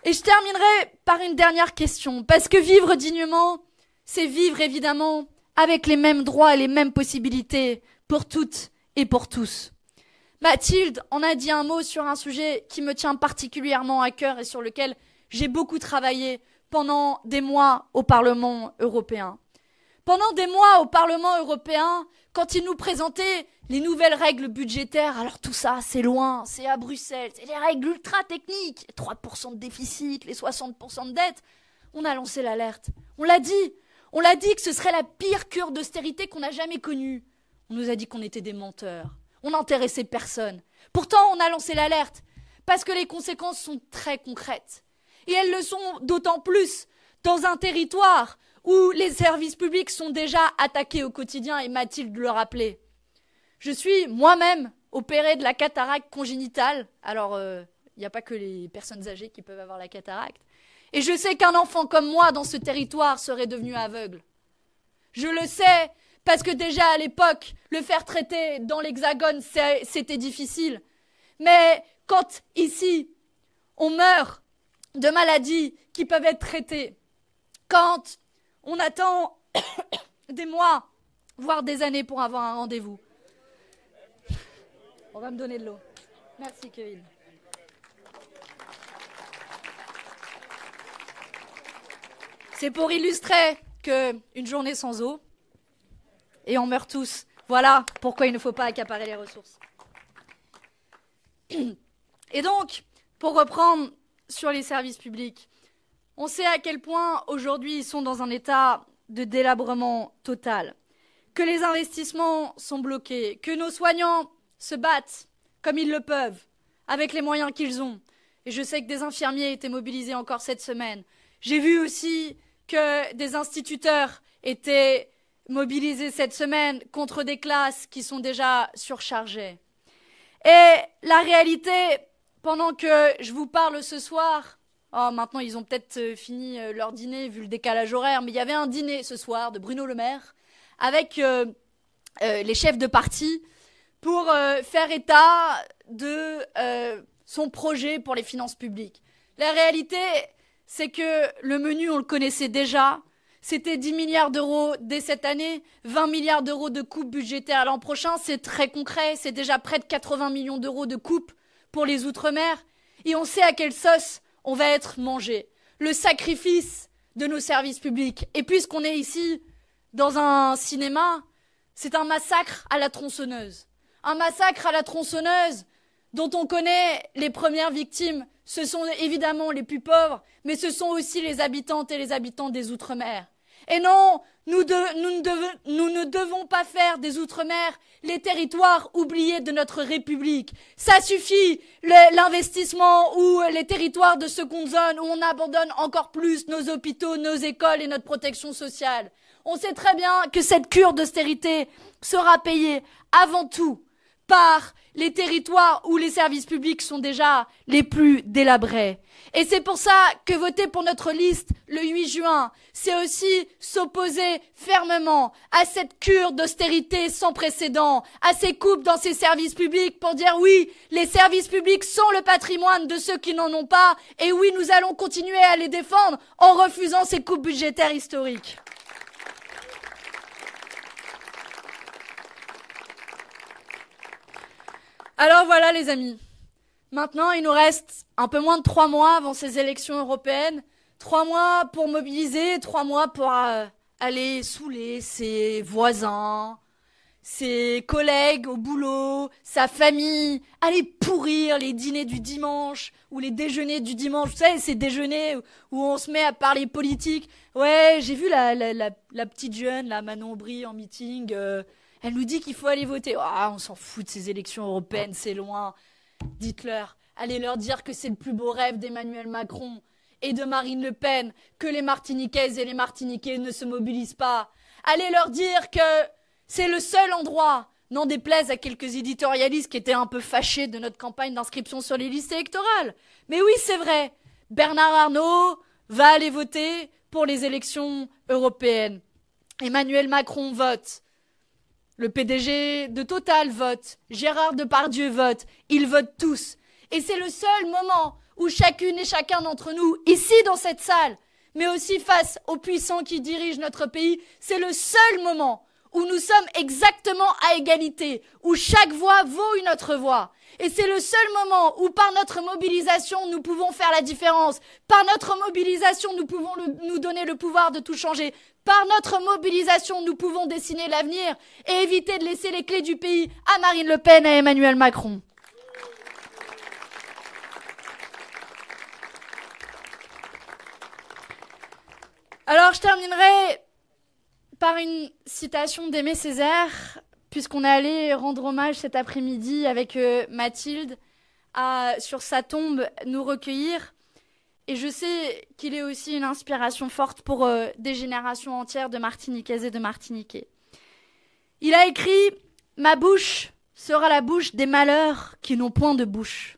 Et je terminerai par une dernière question, parce que vivre dignement, c'est vivre évidemment avec les mêmes droits et les mêmes possibilités pour toutes et pour tous. Mathilde, on a dit un mot sur un sujet qui me tient particulièrement à cœur et sur lequel j'ai beaucoup travaillé pendant des mois au Parlement européen. Pendant des mois au Parlement européen, quand ils nous présentaient les nouvelles règles budgétaires, alors tout ça, c'est loin, c'est à Bruxelles, c'est les règles ultra techniques, 3% de déficit, les 60% de dette, on a lancé l'alerte. On l'a dit. On l'a dit que ce serait la pire cure d'austérité qu'on a jamais connue. On nous a dit qu'on était des menteurs on n'intéressait personne. Pourtant, on a lancé l'alerte, parce que les conséquences sont très concrètes. Et elles le sont d'autant plus dans un territoire où les services publics sont déjà attaqués au quotidien, et Mathilde le rappelait. Je suis moi-même opérée de la cataracte congénitale. Alors, il euh, n'y a pas que les personnes âgées qui peuvent avoir la cataracte. Et je sais qu'un enfant comme moi dans ce territoire serait devenu aveugle. Je le sais parce que déjà à l'époque, le faire traiter dans l'Hexagone, c'était difficile. Mais quand ici, on meurt de maladies qui peuvent être traitées, quand on attend des mois, voire des années pour avoir un rendez-vous, on va me donner de l'eau. Merci Kevin. C'est pour illustrer qu'une journée sans eau, et on meurt tous. Voilà pourquoi il ne faut pas accaparer les ressources. Et donc, pour reprendre sur les services publics, on sait à quel point aujourd'hui ils sont dans un état de délabrement total, que les investissements sont bloqués, que nos soignants se battent comme ils le peuvent, avec les moyens qu'ils ont. Et je sais que des infirmiers étaient mobilisés encore cette semaine. J'ai vu aussi que des instituteurs étaient mobilisés cette semaine contre des classes qui sont déjà surchargées. Et la réalité, pendant que je vous parle ce soir, oh, maintenant ils ont peut-être euh, fini euh, leur dîner vu le décalage horaire, mais il y avait un dîner ce soir de Bruno Le Maire avec euh, les chefs de parti pour faire état de son projet pour les finances publiques. La réalité, c'est que le menu, on le connaissait déjà, c'était 10 milliards d'euros dès cette année, 20 milliards d'euros de coupes budgétaires l'an prochain, c'est très concret, c'est déjà près de 80 millions d'euros de coupes pour les Outre-mer, et on sait à quelle sauce on va être mangé. Le sacrifice de nos services publics. Et puisqu'on est ici, dans un cinéma, c'est un massacre à la tronçonneuse. Un massacre à la tronçonneuse dont on connaît les premières victimes. Ce sont évidemment les plus pauvres, mais ce sont aussi les habitantes et les habitants des Outre-mer. Et non, nous, ne ne devons pas faire des Outre-mer les territoires oubliés de notre République. Ça suffit, l'investissement ou euh, les territoires de seconde zone où on abandonne encore plus nos hôpitaux, nos écoles et notre protection sociale. On sait très bien que cette cure d'austérité sera payée avant tout par les territoires où les services publics sont déjà les plus délabrés. Et c'est pour ça que voter pour notre liste le 8 juin, c'est aussi s'opposer fermement à cette cure d'austérité sans précédent, à ces coupes dans ces services publics pour dire oui, les services publics sont le patrimoine de ceux qui n'en ont pas et oui, nous allons continuer à les défendre en refusant ces coupes budgétaires historiques. Alors voilà les amis. Maintenant, il nous reste un peu moins de trois mois avant ces élections européennes. Trois mois pour mobiliser, trois mois pour euh, aller saouler ses voisins, ses collègues au boulot, sa famille, aller pourrir les dîners du dimanche ou les déjeuners du dimanche. Vous savez, ces déjeuners où on se met à parler politique. Ouais, j'ai vu la, petite jeune, la Manon Brie, en meeting. Euh, elle nous dit qu'il faut aller voter. Ah, on s'en fout de ces élections européennes, c'est loin. Dites-leur, allez leur dire que c'est le plus beau rêve d'Emmanuel Macron et de Marine Le Pen, que les Martiniquaises et les Martiniquais ne se mobilisent pas. Allez leur dire que c'est le seul endroit, n'en déplaise à quelques éditorialistes qui étaient un peu fâchés de notre campagne d'inscription sur les listes électorales. Mais oui, c'est vrai, Bernard Arnault va aller voter pour les élections européennes. Emmanuel Macron vote. Le PDG de Total vote, Gérard Depardieu vote, ils votent tous. Et c'est le seul moment où chacune et chacun d'entre nous, ici dans cette salle, mais aussi face aux puissants qui dirigent notre pays, c'est le seul moment où nous sommes exactement à égalité, où chaque voix vaut une autre voix. Et c'est le seul moment où par notre mobilisation, nous pouvons faire la différence. Par notre mobilisation, nous pouvons nous donner le pouvoir de tout changer. Par notre mobilisation, nous pouvons dessiner l'avenir et éviter de laisser les clés du pays à Marine Le Pen et à Emmanuel Macron. Alors je terminerai par une citation d'Aimé Césaire, puisqu'on est allé rendre hommage cet après-midi avec euh, Mathilde à, sur sa tombe, nous recueillir. Et je sais qu'il est aussi une inspiration forte pour euh, des générations entières de Martiniquais et de Martiniquais. Il a écrit Ma bouche sera la bouche des malheurs qui n'ont point de bouche.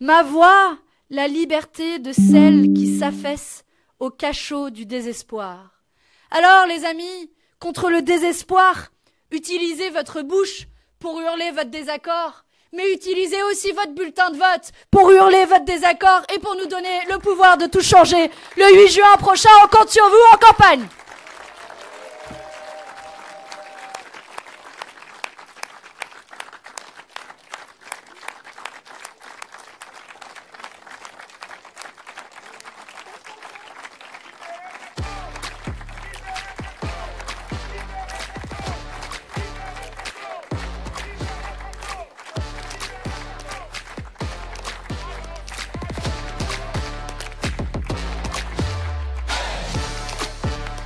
Ma voix, la liberté de celles qui s'affaissent au cachot du désespoir. Alors, les amis, contre le désespoir, utilisez votre bouche pour hurler votre désaccord, mais utilisez aussi votre bulletin de vote pour hurler votre désaccord et pour nous donner le pouvoir de tout changer. Le 8 juin prochain, on compte sur vous en campagne.